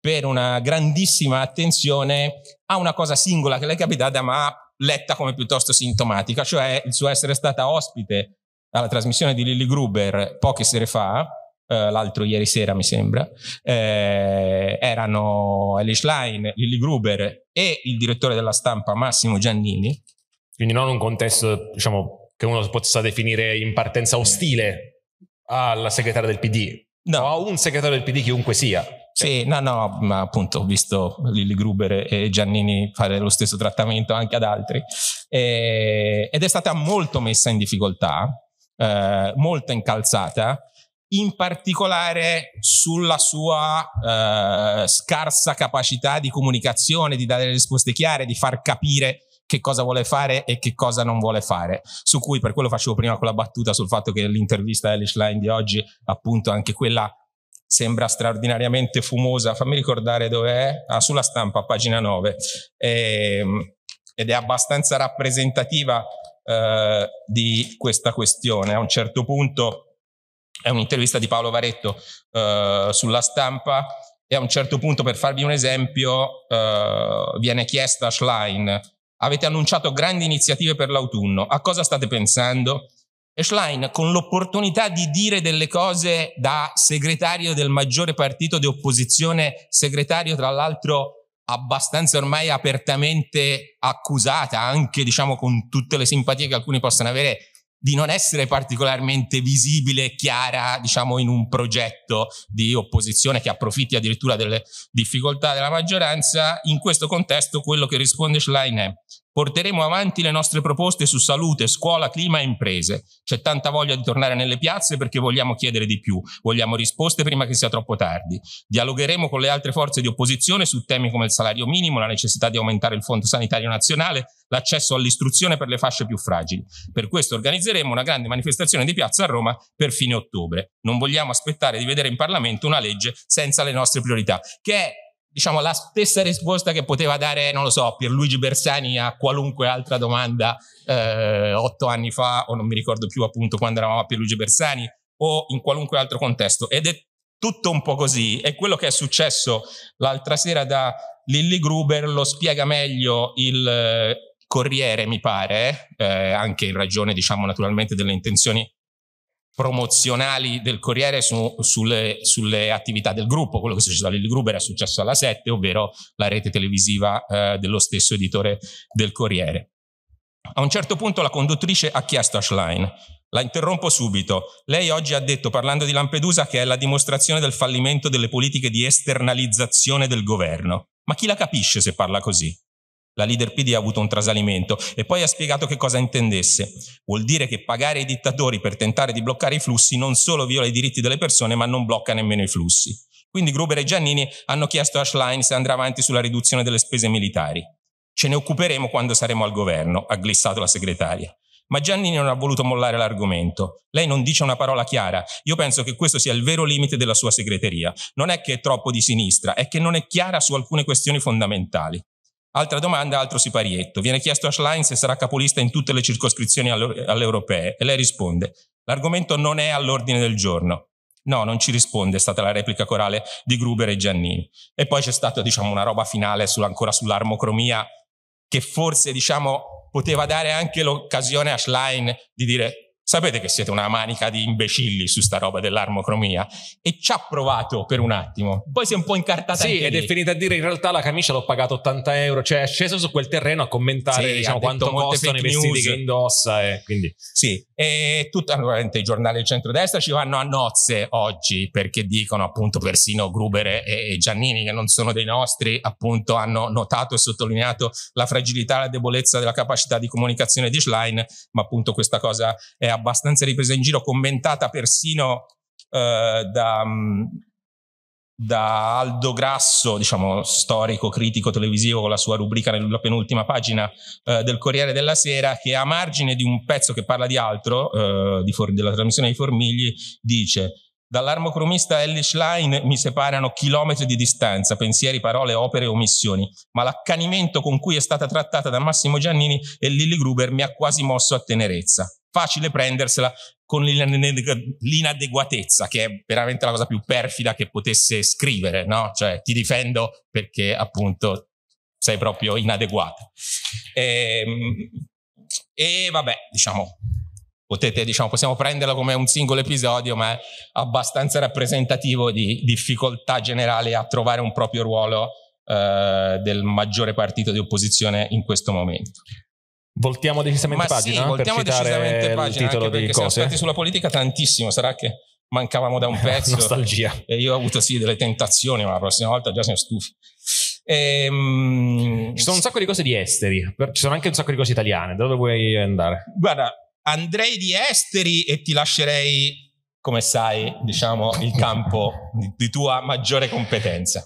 per una grandissima attenzione a una cosa singola che le è capitata, ma letta come piuttosto sintomatica, cioè il suo essere stata ospite alla trasmissione di Lilly Gruber poche sere fa, eh, l'altro ieri sera mi sembra, eh, erano Elish Line, Lilly Gruber e il direttore della stampa Massimo Giannini. Quindi non un contesto diciamo, che uno possa definire in partenza ostile alla segretaria del PD, no. o a un segretario del PD chiunque sia. Sì, no, no, ma appunto ho visto Lilly Gruber e Giannini fare lo stesso trattamento anche ad altri. Eh, ed è stata molto messa in difficoltà eh, molto incalzata, in particolare sulla sua eh, scarsa capacità di comunicazione, di dare risposte chiare, di far capire che cosa vuole fare e che cosa non vuole fare. Su cui, per quello facevo prima quella battuta sul fatto che l'intervista Elish Line di oggi, appunto, anche quella sembra straordinariamente fumosa. Fammi ricordare dov'è? Ah, sulla stampa, pagina 9. E, ehm, ed è abbastanza rappresentativa eh, di questa questione. A un certo punto è un'intervista di Paolo Varetto eh, sulla stampa e a un certo punto, per farvi un esempio, eh, viene chiesta a Schlein, avete annunciato grandi iniziative per l'autunno, a cosa state pensando? E Schlein, con l'opportunità di dire delle cose da segretario del maggiore partito di opposizione, segretario tra l'altro abbastanza ormai apertamente accusata, anche diciamo con tutte le simpatie che alcuni possono avere, di non essere particolarmente visibile e chiara, diciamo, in un progetto di opposizione che approfitti addirittura delle difficoltà della maggioranza. In questo contesto quello che risponde Schlein è Porteremo avanti le nostre proposte su salute, scuola, clima e imprese. C'è tanta voglia di tornare nelle piazze perché vogliamo chiedere di più, vogliamo risposte prima che sia troppo tardi. Dialogheremo con le altre forze di opposizione su temi come il salario minimo, la necessità di aumentare il Fondo Sanitario Nazionale, l'accesso all'istruzione per le fasce più fragili. Per questo organizzeremo una grande manifestazione di piazza a Roma per fine ottobre. Non vogliamo aspettare di vedere in Parlamento una legge senza le nostre priorità, che è diciamo, la stessa risposta che poteva dare, non lo so, Pierluigi Bersani a qualunque altra domanda eh, otto anni fa, o non mi ricordo più appunto quando eravamo a Pierluigi Bersani, o in qualunque altro contesto. Ed è tutto un po' così. E quello che è successo l'altra sera da Lilly Gruber lo spiega meglio il eh, Corriere, mi pare, eh, anche in ragione, diciamo, naturalmente delle intenzioni promozionali del Corriere su, sulle, sulle, attività del gruppo, quello che è successo all'Il Group era successo alla 7, ovvero la rete televisiva eh, dello stesso editore del Corriere. A un certo punto la conduttrice ha chiesto a Schlein, la interrompo subito, lei oggi ha detto, parlando di Lampedusa, che è la dimostrazione del fallimento delle politiche di esternalizzazione del governo. Ma chi la capisce se parla così? La leader PD ha avuto un trasalimento e poi ha spiegato che cosa intendesse. Vuol dire che pagare i dittatori per tentare di bloccare i flussi non solo viola i diritti delle persone, ma non blocca nemmeno i flussi. Quindi Gruber e Giannini hanno chiesto a Schlein se andrà avanti sulla riduzione delle spese militari. Ce ne occuperemo quando saremo al governo, ha glissato la segretaria. Ma Giannini non ha voluto mollare l'argomento. Lei non dice una parola chiara. Io penso che questo sia il vero limite della sua segreteria. Non è che è troppo di sinistra, è che non è chiara su alcune questioni fondamentali. Altra domanda, altro siparietto. Viene chiesto a Schlein se sarà capolista in tutte le circoscrizioni alle europee e lei risponde l'argomento non è all'ordine del giorno. No, non ci risponde, è stata la replica corale di Gruber e Giannini. E poi c'è stata, diciamo, una roba finale sull ancora sull'armocromia che forse, diciamo, poteva dare anche l'occasione a Schlein di dire sapete che siete una manica di imbecilli su sta roba dell'armocromia e ci ha provato per un attimo poi si è un po' incartata sì ed è finita a dire in realtà la camicia l'ho pagata 80 euro cioè è sceso su quel terreno a commentare sì, diciamo quanto costano i vestiti che indossa e quindi sì e tutto i giornali del centrodestra ci vanno a nozze oggi perché dicono appunto persino Gruber e Giannini che non sono dei nostri appunto hanno notato e sottolineato la fragilità la debolezza della capacità di comunicazione di Schlein ma appunto questa cosa è abbastanza ripresa in giro, commentata persino eh, da, mm, da, Aldo Grasso, diciamo storico critico televisivo con la sua rubrica nella penultima pagina eh, del Corriere della Sera, che a margine di un pezzo che parla di altro, eh, di for- della trasmissione dei Formigli, dice Dall'armocromista Ellie Schlein mi separano chilometri di distanza, pensieri, parole, opere e omissioni, ma l'accanimento con cui è stata trattata da Massimo Giannini e Lilli Gruber mi ha quasi mosso a tenerezza facile prendersela con l'inadeguatezza, che è veramente la cosa più perfida che potesse scrivere, no? Cioè ti difendo perché appunto sei proprio inadeguata. E, ehm, e vabbè, diciamo, potete, diciamo, possiamo prenderla come un singolo episodio, ma è abbastanza rappresentativo di difficoltà generale a trovare un proprio ruolo eh, del maggiore partito di opposizione in questo momento. Voltiamo decisamente Ma pagina sì, voltiamo per decisamente pagina, il titolo di cose. Siamo sulla politica tantissimo, sarà che mancavamo da un (laughs) pezzo. Nostalgia. E io ho avuto sì delle tentazioni, ma la prossima volta già siamo stufi. Ehm, ci sono un sacco di cose di esteri, ci sono anche un sacco di cose italiane. Dove vuoi andare? Guarda, andrei di esteri e ti lascerei, come sai, diciamo, il campo di, di tua maggiore competenza.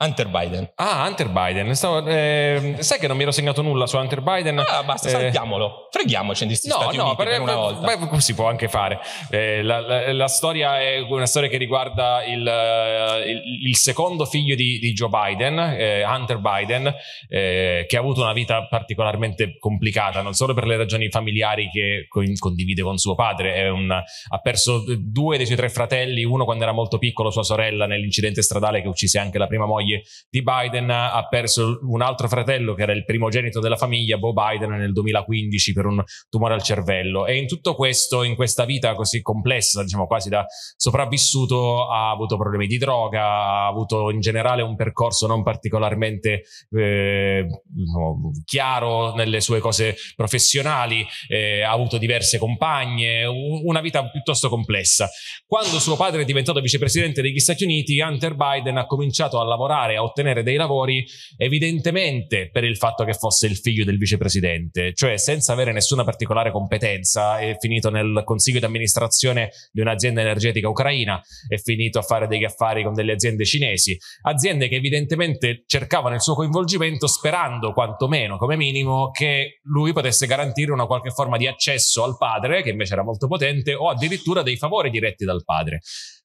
Hunter Biden. Ah, Hunter Biden. Stavo, eh, sai che non mi ero segnato nulla su Hunter Biden? Ah, basta, eh, saltiamolo. Freghiamoci in distinzione. no, Stati no, Uniti per, per una volta. Beh, si può anche fare. Eh, la, la, la, storia è una storia che riguarda il, eh, il, il secondo figlio di, di Joe Biden, eh, Hunter Biden, eh, che ha avuto una vita particolarmente complicata, non solo per le ragioni familiari che condivide con suo padre. Un, ha perso due dei suoi tre fratelli, uno quando era molto piccolo, sua sorella, nell'incidente stradale che uccise anche la prima moglie moglie di Biden ha perso un altro fratello che era il primogenito della famiglia, Bo Biden, nel 2015 per un tumore al cervello. E in tutto questo, in questa vita così complessa, diciamo quasi da sopravvissuto, ha avuto problemi di droga, ha avuto in generale un percorso non particolarmente eh, diciamo, chiaro nelle sue cose professionali, eh, ha avuto diverse compagne, una vita piuttosto complessa. Quando suo padre è diventato vicepresidente degli Stati Uniti, Hunter Biden ha cominciato a lavorare arrivare a ottenere dei lavori evidentemente per il fatto che fosse il figlio del vicepresidente, cioè senza avere nessuna particolare competenza, è finito nel consiglio di amministrazione di un'azienda energetica ucraina, è finito a fare degli affari con delle aziende cinesi, aziende che evidentemente cercavano il suo coinvolgimento sperando quantomeno come minimo che lui potesse garantire una qualche forma di accesso al padre, che invece era molto potente, o addirittura dei favori diretti dal padre.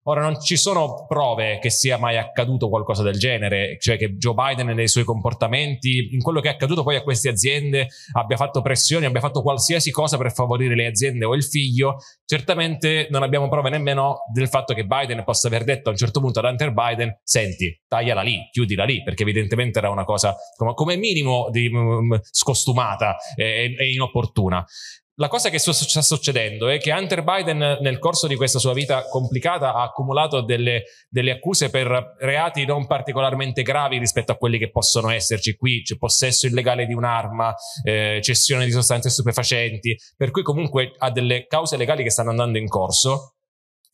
Ora non ci sono prove che sia mai accaduto qualcosa del genere, cioè che Joe Biden nei suoi comportamenti, in quello che è accaduto poi a queste aziende, abbia fatto pressioni, abbia fatto qualsiasi cosa per favorire le aziende o il figlio. Certamente non abbiamo prove nemmeno del fatto che Biden possa aver detto a un certo punto ad Hunter Biden, senti, tagliala lì, chiudila lì, perché evidentemente era una cosa come, minimo di, um, scostumata eh, e, e inopportuna. La cosa che sta succedendo è che Hunter Biden nel corso di questa sua vita complicata ha accumulato delle, delle, accuse per reati non particolarmente gravi rispetto a quelli che possono esserci qui, c'è cioè possesso illegale di un'arma, eh, cessione di sostanze stupefacenti, per cui comunque ha delle cause legali che stanno andando in corso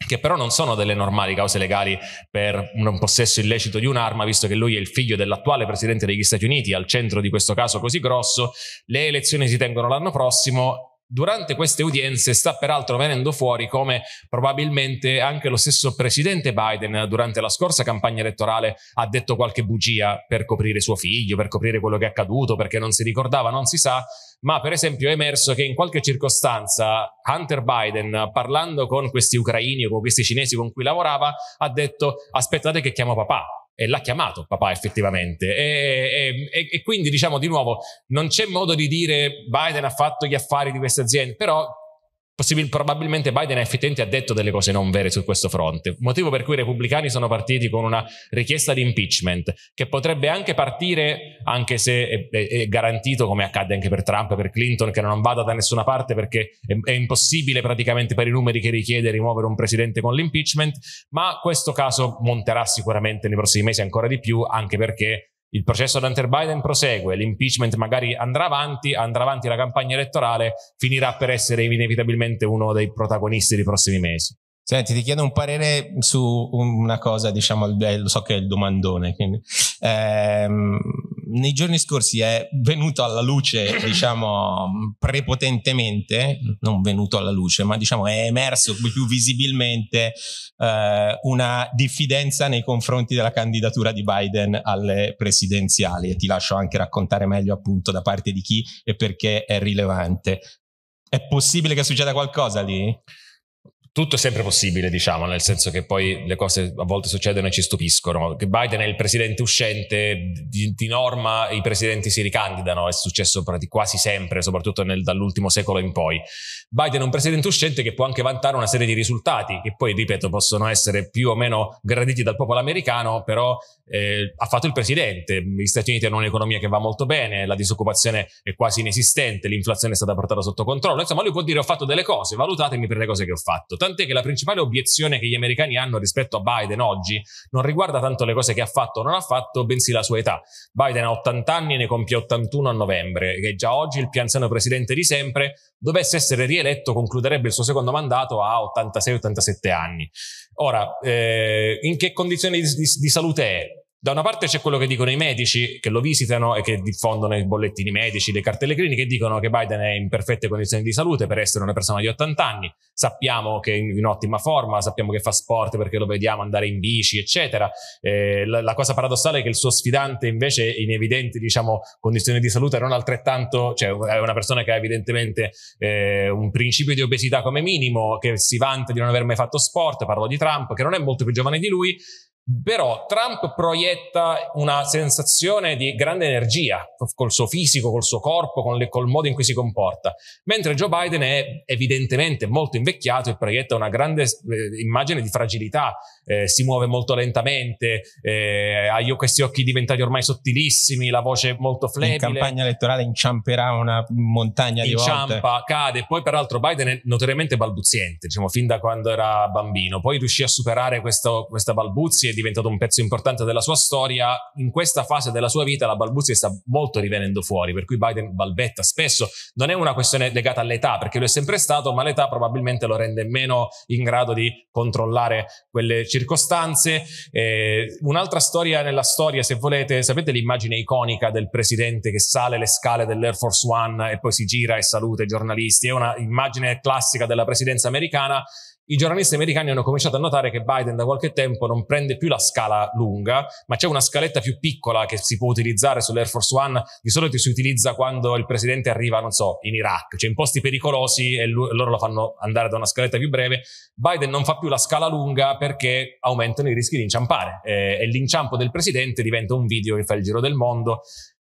che però non sono delle normali cause legali per un possesso illecito di un'arma, visto che lui è il figlio dell'attuale presidente degli Stati Uniti, al centro di questo caso così grosso, le elezioni si tengono l'anno prossimo, Durante queste udienze sta peraltro venendo fuori come probabilmente anche lo stesso presidente Biden durante la scorsa campagna elettorale ha detto qualche bugia per coprire suo figlio, per coprire quello che è accaduto, perché non si ricordava, non si sa, ma per esempio è emerso che in qualche circostanza Hunter Biden, parlando con questi ucraini o con questi cinesi con cui lavorava, ha detto aspettate che chiamo papà, e l'ha chiamato papà effettivamente. E, e, e, quindi diciamo di nuovo, non c'è modo di dire Biden ha fatto gli affari di questa azienda però Possibil- probabilmente Biden effettivamente ha detto delle cose non vere su questo fronte, motivo per cui i repubblicani sono partiti con una richiesta di impeachment che potrebbe anche partire, anche se è, è, è garantito, come accade anche per Trump e per Clinton, che non vada da nessuna parte perché è, è impossibile praticamente per i numeri che richiede rimuovere un presidente con l'impeachment, ma questo caso monterà sicuramente nei prossimi mesi ancora di più, anche perché il processo ad Hunter Biden prosegue, l'impeachment magari andrà avanti, andrà avanti la campagna elettorale, finirà per essere inevitabilmente uno dei protagonisti dei prossimi mesi. Senti, ti chiedo un parere su una cosa, diciamo, eh, lo so che è il domandone. Quindi, ehm, nei giorni scorsi è venuto alla luce, (coughs) diciamo, prepotentemente, non venuto alla luce, ma diciamo è emerso più visibilmente eh, una diffidenza nei confronti della candidatura di Biden alle presidenziali. E ti lascio anche raccontare meglio, appunto, da parte di chi e perché è rilevante. È possibile che succeda qualcosa lì? tutto è sempre possibile, diciamo, nel senso che poi le cose a volte succedono e ci stupiscono. Che Biden è il presidente uscente, di, di norma i presidenti si ricandidano, è successo quasi sempre, soprattutto nel, dall'ultimo secolo in poi. Biden è un presidente uscente che può anche vantare una serie di risultati che poi, ripeto, possono essere più o meno graditi dal popolo americano, però eh, ha fatto il presidente. Gli Stati Uniti hanno un'economia che va molto bene, la disoccupazione è quasi inesistente, l'inflazione è stata portata sotto controllo. Insomma, lui può dire ho fatto delle cose, valutatemi per le cose che ho fatto. Tant'è che la principale obiezione che gli americani hanno rispetto a Biden oggi non riguarda tanto le cose che ha fatto o non ha fatto, bensì la sua età. Biden ha 80 anni e ne compie 81 a novembre, che già oggi il più anziano presidente di sempre, dovesse essere rieletto, concluderebbe il suo secondo mandato a 86-87 anni. Ora, eh, in che condizioni di, di, di salute è? Da una parte c'è quello che dicono i medici che lo visitano e che diffondono i bollettini medici, le cartelle cliniche, che dicono che Biden è in perfette condizioni di salute per essere una persona di 80 anni. Sappiamo che è in, ottima forma, sappiamo che fa sport perché lo vediamo andare in bici, eccetera. Eh, la, la, cosa paradossale è che il suo sfidante invece è in evidenti, diciamo, condizioni di salute non altrettanto, cioè è una persona che ha evidentemente eh, un principio di obesità come minimo, che si vanta di non aver mai fatto sport, parlo di Trump, che non è molto più giovane di lui però Trump proietta una sensazione di grande energia col suo fisico, col suo corpo, le, col modo in cui si comporta, mentre Joe Biden è evidentemente molto invecchiato e proietta una grande eh, immagine di fragilità, eh, si muove molto lentamente, eh, ha questi occhi diventati ormai sottilissimi, la voce molto flebile. In campagna elettorale inciamperà una montagna di Inciampa, Inciampa, cade, poi peraltro Biden è notoriamente balbuziente, diciamo fin da quando era bambino, poi riuscì a superare questo, questa balbuzia diventato un pezzo importante della sua storia, in questa fase della sua vita la balbuzia sta molto rivenendo fuori, per cui Biden balbetta spesso. Non è una questione legata all'età, perché lo è sempre stato, ma l'età probabilmente lo rende meno in grado di controllare quelle circostanze. Eh, un'altra storia nella storia, se volete, sapete l'immagine iconica del presidente che sale le scale dell'Air Force One e poi si gira e saluta i giornalisti? È una immagine classica della presidenza americana i giornalisti americani hanno cominciato a notare che Biden da qualche tempo non prende più la scala lunga, ma c'è una scaletta più piccola che si può utilizzare sull'Air Force One, di solito si utilizza quando il presidente arriva, non so, in Iraq, cioè in posti pericolosi e lui, loro lo fanno andare da una scaletta più breve. Biden non fa più la scala lunga perché aumentano i rischi di inciampare eh, e l'inciampo del presidente diventa un video che fa il giro del mondo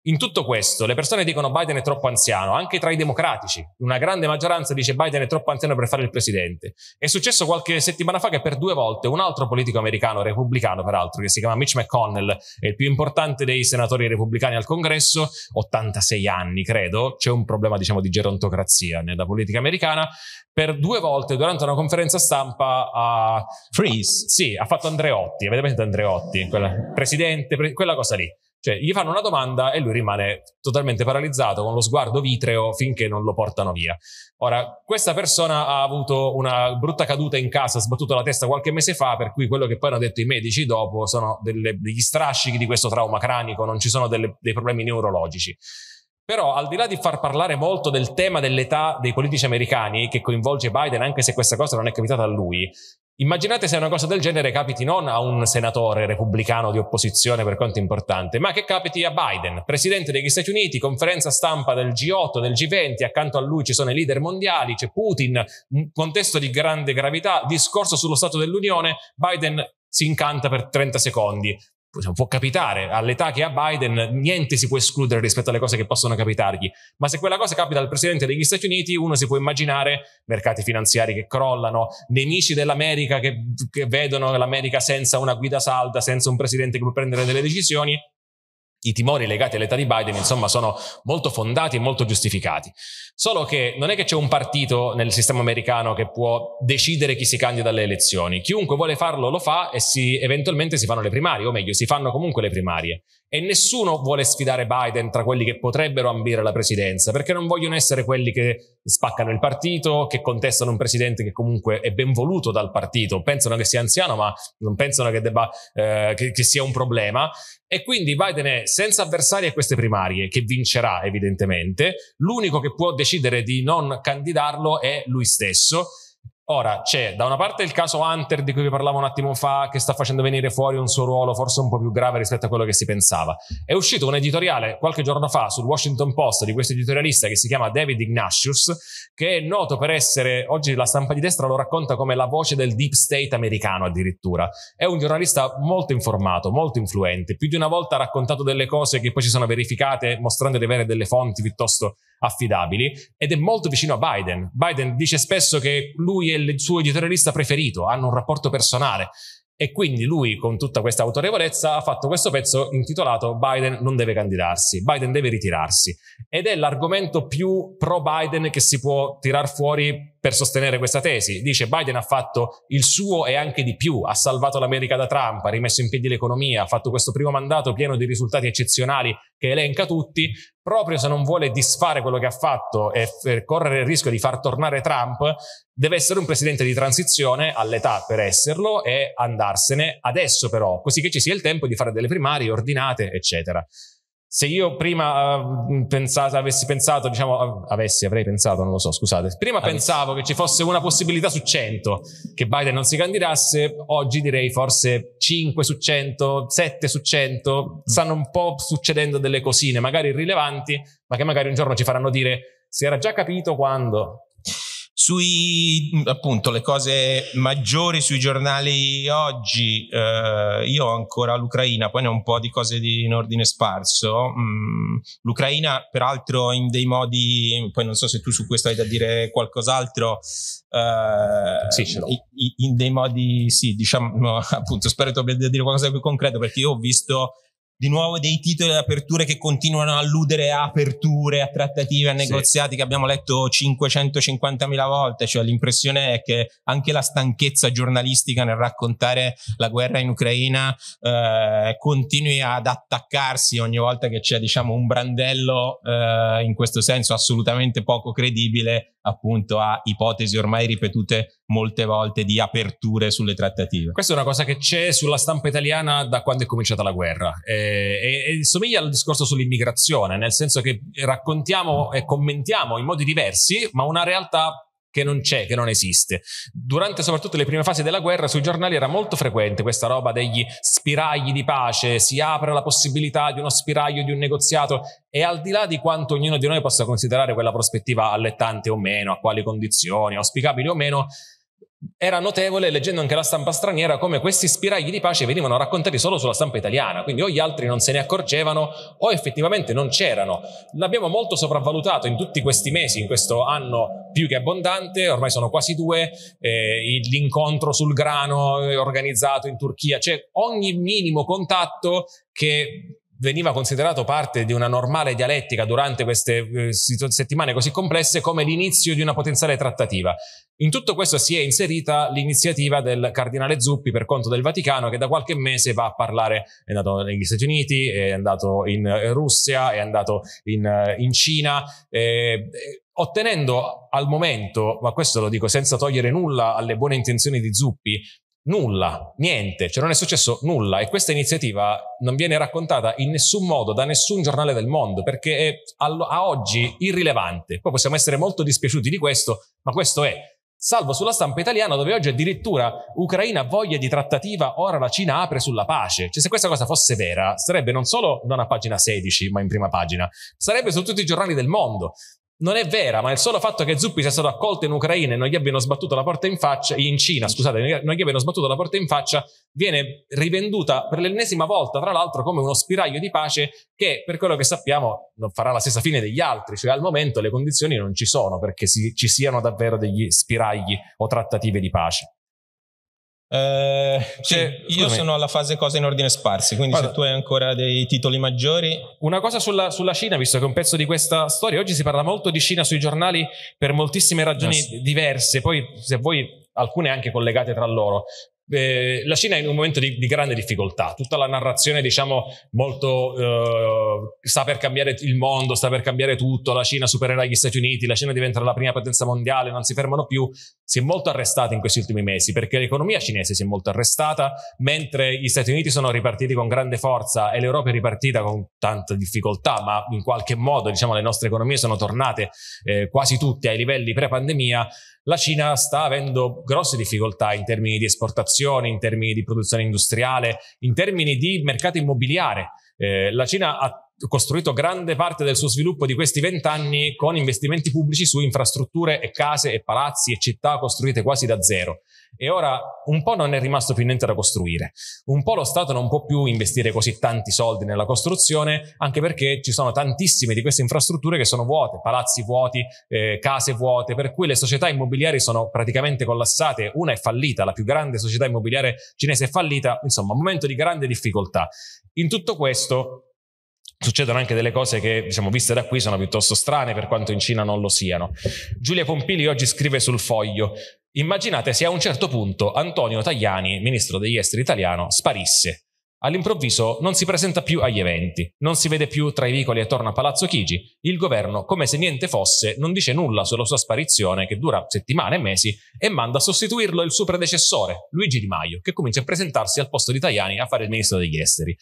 in tutto questo, le persone dicono Biden è troppo anziano, anche tra i democratici. Una grande maggioranza dice Biden è troppo anziano per fare il presidente. È successo qualche settimana fa che per due volte un altro politico americano, repubblicano peraltro, che si chiama Mitch McConnell, è il più importante dei senatori repubblicani al congresso, 86 anni credo, c'è un problema diciamo di gerontocrazia nella politica americana, per due volte durante una conferenza stampa ha... Freeze? sì, ha fatto Andreotti, avete presente Andreotti? Quella, presidente, pre- quella cosa lì cioè, gli fanno una domanda e lui rimane totalmente paralizzato con lo sguardo vitreo finché non lo portano via. Ora, questa persona ha avuto una brutta caduta in casa, ha sbattuto la testa qualche mese fa, per cui quello che poi hanno detto i medici dopo sono delle, degli strascichi di questo trauma cranico, non ci sono delle, dei problemi neurologici. Però al di là di far parlare molto del tema dell'età dei politici americani, che coinvolge Biden, anche se questa cosa non è capitata a lui, Immaginate se una cosa del genere capiti non a un senatore repubblicano di opposizione per quanto importante, ma che capiti a Biden, presidente degli Stati Uniti, conferenza stampa del G8, del G20, accanto a lui ci sono i leader mondiali, c'è Putin, un contesto di grande gravità, discorso sullo Stato dell'Unione, Biden si incanta per 30 secondi può capitare all'età che ha Biden, niente si può escludere rispetto alle cose che possono capitargli, ma se quella cosa capita al presidente degli Stati Uniti, uno si può immaginare mercati finanziari che crollano, nemici dell'America che, che vedono l'America senza una guida salda, senza un presidente che può prendere delle decisioni i timori legati all'età di Biden, insomma, sono molto fondati e molto giustificati. Solo che non è che c'è un partito nel sistema americano che può decidere chi si candida alle elezioni. Chiunque vuole farlo lo fa e si, eventualmente si fanno le primarie, o meglio, si fanno comunque le primarie. E nessuno vuole sfidare Biden tra quelli che potrebbero ambire la presidenza, perché non vogliono essere quelli che spaccano il partito, che contestano un presidente che comunque è ben voluto dal partito, pensano che sia anziano, ma non pensano che, debba, eh, che, che sia un problema. E quindi Biden è senza avversari a queste primarie, che vincerà evidentemente. L'unico che può decidere di non candidarlo è lui stesso Ora c'è da una parte il caso Hunter di cui vi parlavo un attimo fa che sta facendo venire fuori un suo ruolo forse un po' più grave rispetto a quello che si pensava. È uscito un editoriale qualche giorno fa sul Washington Post di questo editorialista che si chiama David Ignatius che è noto per essere, oggi la stampa di destra lo racconta come la voce del deep state americano addirittura. È un giornalista molto informato, molto influente, più di una volta ha raccontato delle cose che poi si sono verificate mostrando di avere delle fonti piuttosto affidabili ed è molto vicino a Biden. Biden dice spesso che lui è il suo editorialista preferito, hanno un rapporto personale. E quindi lui, con tutta questa autorevolezza, ha fatto questo pezzo intitolato Biden non deve candidarsi, Biden deve ritirarsi. Ed è l'argomento più pro Biden che si può tirar fuori per sostenere questa tesi. Dice Biden ha fatto il suo e anche di più, ha salvato l'America da Trump, ha rimesso in piedi l'economia, ha fatto questo primo mandato pieno di risultati eccezionali che elenca tutti, proprio se non vuole disfare quello che ha fatto e correre il rischio di far tornare Trump, deve essere un presidente di transizione all'età per esserlo e andarsene adesso però, così che ci sia il tempo di fare delle primarie ordinate, eccetera se io prima ehm, pensate, avessi pensato, diciamo, avessi, avrei pensato, non lo so, scusate, prima Avessi. pensavo che ci fosse una possibilità su 100 che Biden non si candidasse, oggi direi forse 5 su 100, 7 su 100, mm. stanno un po' succedendo delle cosine, magari irrilevanti, ma che magari un giorno ci faranno dire si era già capito quando sui appunto le cose maggiori sui giornali oggi, eh, io ho ancora l'Ucraina, poi ne ho un po' di cose di, in ordine sparso. Mm, L'Ucraina, peraltro, in dei modi, poi non so se tu su questo hai da dire qualcos'altro. Eh, sì, ce l'ho. In, in dei modi, sì, diciamo, (laughs) appunto, spero di dire qualcosa di più concreto perché io ho visto di nuovo dei titoli aperture che continuano a alludere a aperture, a trattative, a negoziati sì. che abbiamo letto 550.000 volte, cioè l'impressione è che anche la stanchezza giornalistica nel raccontare la guerra in Ucraina eh, continui ad attaccarsi ogni volta che c'è diciamo un brandello eh, in questo senso assolutamente poco credibile appunto a ipotesi ormai ripetute molte volte di aperture sulle trattative. Questa è una cosa che c'è sulla stampa italiana da quando è cominciata la guerra e, eh, e, e somiglia al discorso sull'immigrazione, nel senso che raccontiamo e commentiamo in modi diversi, ma una realtà che non c'è, che non esiste. Durante soprattutto le prime fasi della guerra sui giornali era molto frequente questa roba degli spiragli di pace, si apre la possibilità di uno spiraglio, di un negoziato e al di là di quanto ognuno di noi possa considerare quella prospettiva allettante o meno, a quali condizioni, auspicabili o meno, era notevole, leggendo anche la stampa straniera, come questi spiragli di pace venivano raccontati solo sulla stampa italiana, quindi o gli altri non se ne accorgevano o effettivamente non c'erano. L'abbiamo molto sopravvalutato in tutti questi mesi, in questo anno più che abbondante, ormai sono quasi due, eh, l'incontro sul grano eh, organizzato in Turchia, cioè ogni minimo contatto che veniva considerato parte di una normale dialettica durante queste eh, settimane così complesse come l'inizio di una potenziale trattativa. In tutto questo si è inserita l'iniziativa del cardinale Zuppi per conto del Vaticano che da qualche mese va a parlare, è andato negli Stati Uniti, è andato in eh, Russia, è andato in, eh, in Cina, eh, eh, ottenendo al momento, ma questo lo dico senza togliere nulla alle buone intenzioni di Zuppi, Nulla, niente, cioè non è successo nulla e questa iniziativa non viene raccontata in nessun modo da nessun giornale del mondo perché è a oggi irrilevante. Poi possiamo essere molto dispiaciuti di questo, ma questo è. Salvo sulla stampa italiana dove oggi addirittura Ucraina voglia di trattativa, ora la Cina apre sulla pace. Cioè se questa cosa fosse vera, sarebbe non solo non a pagina 16, ma in prima pagina, sarebbe su tutti i giornali del mondo non è vera, ma il solo fatto che Zuppi sia stato accolto in Ucraina e non gli abbiano sbattuto la porta in faccia, in Cina, scusate, non gli abbiano sbattuto la porta in faccia, viene rivenduta per l'ennesima volta, tra l'altro, come uno spiraglio di pace che, per quello che sappiamo, non farà la stessa fine degli altri, cioè al momento le condizioni non ci sono perché si, ci siano davvero degli spiragli o trattative di pace cioè, sì, io sono alla fase cose in ordine sparsi, quindi Guarda, se tu hai ancora dei titoli maggiori. Una cosa sulla, sulla, Cina, visto che è un pezzo di questa storia, oggi si parla molto di Cina sui giornali per moltissime ragioni yes. diverse, poi se voi alcune anche collegate tra loro, eh, la Cina è in un momento di, di, grande difficoltà, tutta la narrazione diciamo molto eh, sta per cambiare il mondo, sta per cambiare tutto, la Cina supererà gli Stati Uniti, la Cina diventerà la prima potenza mondiale, non si fermano più, si è molto arrestata in questi ultimi mesi perché l'economia cinese si è molto arrestata, mentre gli Stati Uniti sono ripartiti con grande forza e l'Europa è ripartita con tanta difficoltà, ma in qualche modo diciamo, le nostre economie sono tornate eh, quasi tutte ai livelli pre-pandemia, la Cina sta avendo grosse difficoltà in termini di esportazione occupazione, in termini di produzione industriale, in termini di mercato immobiliare. Eh, la Cina ha costruito grande parte del suo sviluppo di questi vent'anni con investimenti pubblici su infrastrutture e case e palazzi e città costruite quasi da zero. E ora un po' non è rimasto più niente da costruire, un po' lo Stato non può più investire così tanti soldi nella costruzione, anche perché ci sono tantissime di queste infrastrutture che sono vuote, palazzi vuoti, eh, case vuote, per cui le società immobiliari sono praticamente collassate, una è fallita, la più grande società immobiliare cinese è fallita, insomma, un momento di grande difficoltà. In tutto questo Succedono anche delle cose che, diciamo, viste da qui sono piuttosto strane, per quanto in Cina non lo siano. Giulia Pompili oggi scrive sul foglio: Immaginate se a un certo punto Antonio Tajani, ministro degli esteri italiano, sparisse. All'improvviso non si presenta più agli eventi, non si vede più tra i vicoli attorno a Palazzo Chigi. Il governo, come se niente fosse, non dice nulla sulla sua sparizione, che dura settimane e mesi, e manda a sostituirlo il suo predecessore, Luigi Di Maio, che comincia a presentarsi al posto di Tajani a fare il ministro degli esteri.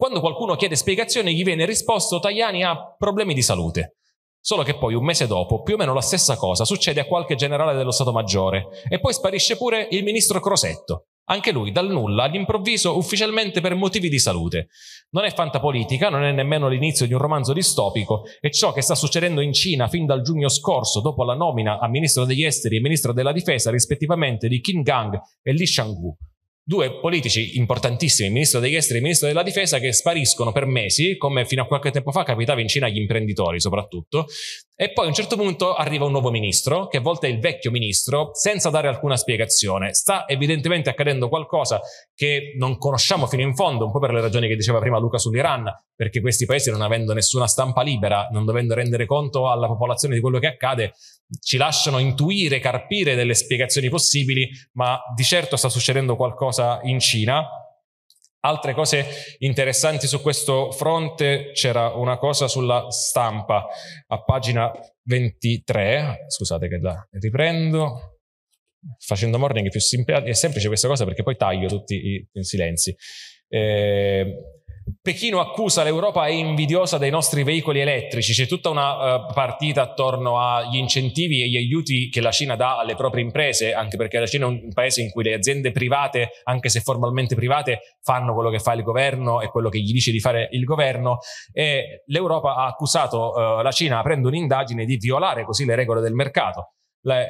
Quando qualcuno chiede spiegazioni, gli viene risposto Tajani ha problemi di salute. Solo che poi, un mese dopo, più o meno la stessa cosa succede a qualche generale dello Stato Maggiore e poi sparisce pure il ministro Crosetto. Anche lui, dal nulla, all'improvviso, ufficialmente per motivi di salute. Non è fantapolitica, non è nemmeno l'inizio di un romanzo distopico, e ciò che sta succedendo in Cina fin dal giugno scorso, dopo la nomina a ministro degli esteri e ministro della difesa, rispettivamente, di Qin Gang e Li Shanghu, due politici importantissimi, il ministro degli esteri e il ministro della difesa, che spariscono per mesi, come fino a qualche tempo fa capitava in Cina agli imprenditori soprattutto, e poi a un certo punto arriva un nuovo ministro, che a volte è il vecchio ministro, senza dare alcuna spiegazione. Sta evidentemente accadendo qualcosa che non conosciamo fino in fondo, un po' per le ragioni che diceva prima Luca sull'Iran, perché questi paesi non avendo nessuna stampa libera, non dovendo rendere conto alla popolazione di quello che accade, ci lasciano intuire, carpire delle spiegazioni possibili, ma di certo sta succedendo qualcosa in Cina. Altre cose interessanti su questo fronte, c'era una cosa sulla stampa, a pagina 23, scusate che la riprendo, facendo morning è più simp- è semplice questa cosa perché poi taglio tutti i, i silenzi. Eh, Pechino accusa l'Europa è invidiosa dei nostri veicoli elettrici, c'è tutta una uh, partita attorno agli incentivi e gli aiuti che la Cina dà alle proprie imprese, anche perché la Cina è un paese in cui le aziende private, anche se formalmente private, fanno quello che fa il governo e quello che gli dice di fare il governo e l'Europa ha accusato uh, la Cina aprendo un'indagine di violare così le regole del mercato la,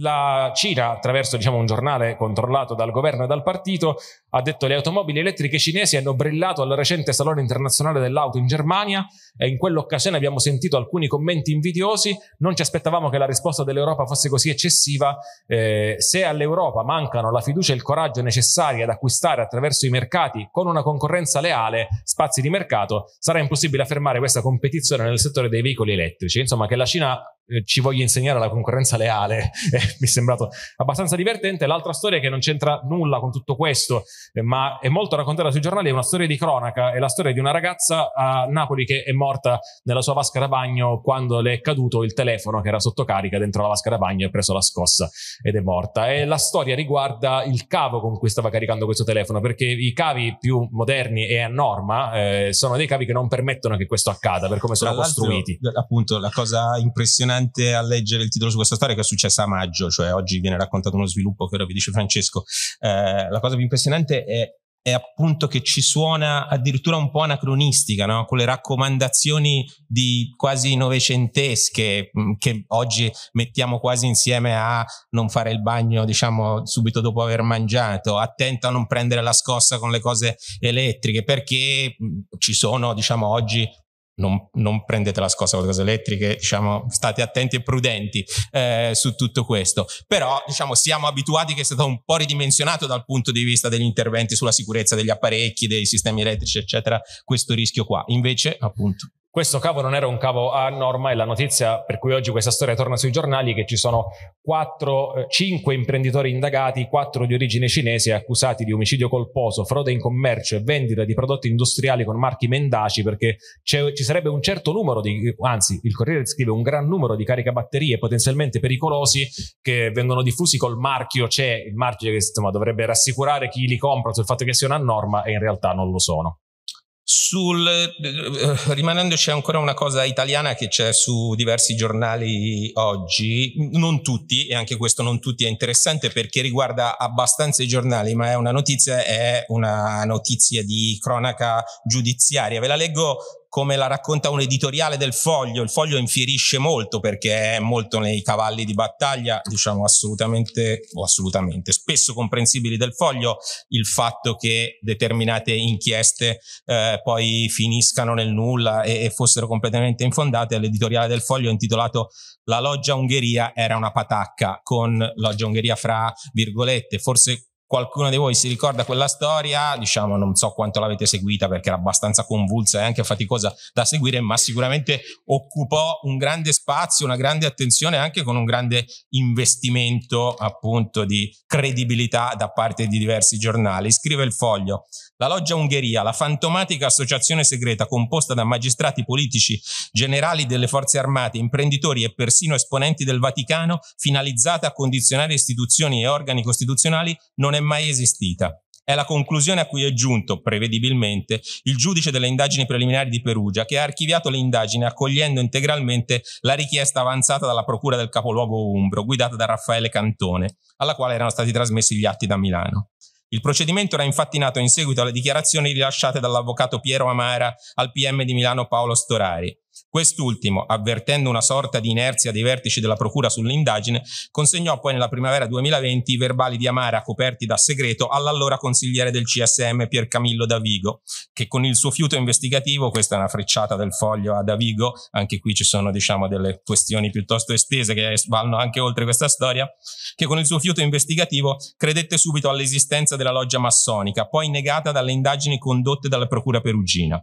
la Cina, attraverso diciamo, un giornale controllato dal governo e dal partito, ha detto che le automobili elettriche cinesi hanno brillato al recente Salone internazionale dell'auto in Germania e in quell'occasione abbiamo sentito alcuni commenti invidiosi, non ci aspettavamo che la risposta dell'Europa fosse così eccessiva, eh, se all'Europa mancano la fiducia e il coraggio necessari ad acquistare attraverso i mercati con una concorrenza leale spazi di mercato, sarà impossibile affermare questa competizione nel settore dei veicoli elettrici, insomma che la Cina eh, ci voglia insegnare la concorrenza concorrenza leale, (laughs) eh, mi è sembrato abbastanza divertente. L'altra storia che non c'entra nulla con tutto questo, eh, ma è molto raccontata sui giornali, è una storia di cronaca, è la storia di una ragazza a Napoli che è morta nella sua vasca da bagno quando le è caduto il telefono che era sotto carica dentro la vasca da bagno e ha preso la scossa ed è morta. E la storia riguarda il cavo con cui stava caricando questo telefono, perché i cavi più moderni e a norma eh, sono dei cavi che non permettono che questo accada per come sono costruiti. Appunto, la cosa impressionante a leggere il titolo su questa questa storia che è successa a maggio, cioè oggi viene raccontato uno sviluppo che ora vi dice Francesco, eh, la cosa più impressionante è è appunto che ci suona addirittura un po' anacronistica, no? con le raccomandazioni di quasi novecentesche mm, che oggi mettiamo quasi insieme a non fare il bagno, diciamo, subito dopo aver mangiato, attento a non prendere la scossa con le cose elettriche, perché mm, ci sono, diciamo, oggi non, non, prendete la scossa con le cose elettriche, diciamo, state attenti e prudenti eh, su tutto questo. Però, diciamo, siamo abituati che è stato un po' ridimensionato dal punto di vista degli interventi sulla sicurezza degli apparecchi, dei sistemi elettrici, eccetera, questo rischio qua. Invece, appunto, questo cavo non era un cavo a norma e la notizia per cui oggi questa storia torna sui giornali è che ci sono 4, 5 eh, imprenditori indagati, 4 di origine cinese accusati di omicidio colposo, frode in commercio e vendita di prodotti industriali con marchi mendaci perché ci sarebbe un certo numero di, anzi il Corriere scrive un gran numero di caricabatterie potenzialmente pericolosi che vengono diffusi col marchio, CE, il marchio che insomma, dovrebbe rassicurare chi li compra sul fatto che siano a norma e in realtà non lo sono. Sul, eh, rimanendoci ancora una cosa italiana che c'è su diversi giornali oggi, non tutti, e anche questo non tutti è interessante perché riguarda abbastanza i giornali, ma è una notizia, è una notizia di cronaca giudiziaria. Ve la leggo come la racconta un editoriale del Foglio, il Foglio infierisce molto perché è molto nei cavalli di battaglia, diciamo assolutamente o assolutamente, spesso comprensibili del Foglio, il fatto che determinate inchieste eh, poi finiscano nel nulla e, e fossero completamente infondate. L'editoriale del Foglio intitolato La loggia Ungheria era una patacca, con loggia Ungheria fra virgolette, forse qualcuno di voi si ricorda quella storia, diciamo non so quanto l'avete seguita perché era abbastanza convulsa e anche faticosa da seguire, ma sicuramente occupò un grande spazio, una grande attenzione anche con un grande investimento appunto di credibilità da parte di diversi giornali. Scrive il foglio, la loggia Ungheria, la fantomatica associazione segreta composta da magistrati politici, generali delle forze armate, imprenditori e persino esponenti del Vaticano, finalizzata a condizionare istituzioni e organi costituzionali, non è mai esistita. È la conclusione a cui è giunto, prevedibilmente, il giudice delle indagini preliminari di Perugia, che ha archiviato le indagini accogliendo integralmente la richiesta avanzata dalla Procura del capoluogo Umbro, guidata da Raffaele Cantone, alla quale erano stati trasmessi gli atti da Milano. Il procedimento era infatti nato in seguito alle dichiarazioni rilasciate dall'avvocato Piero Amara al PM di Milano Paolo Storari. Quest'ultimo, avvertendo una sorta di inerzia dei vertici della Procura sull'indagine, consegnò poi nella primavera 2020 i verbali di Amara coperti da segreto all'allora consigliere del CSM Piercamillo Davigo, che con il suo fiuto investigativo, questa è una frecciata del foglio a Davigo, anche qui ci sono diciamo delle questioni piuttosto estese che vanno anche oltre questa storia, che con il suo fiuto investigativo credette subito all'esistenza della loggia massonica, poi negata dalle indagini condotte dalla Procura perugina.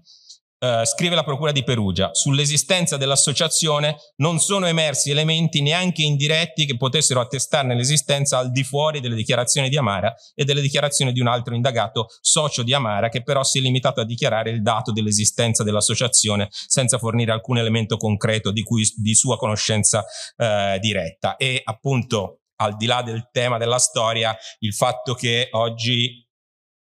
Eh, scrive la Procura di Perugia, sull'esistenza dell'associazione non sono emersi elementi neanche indiretti che potessero attestarne l'esistenza al di fuori delle dichiarazioni di Amara e delle dichiarazioni di un altro indagato socio di Amara che però si è limitato a dichiarare il dato dell'esistenza dell'associazione senza fornire alcun elemento concreto di, cui, di sua conoscenza eh, diretta. E appunto al di là del tema della storia, il fatto che oggi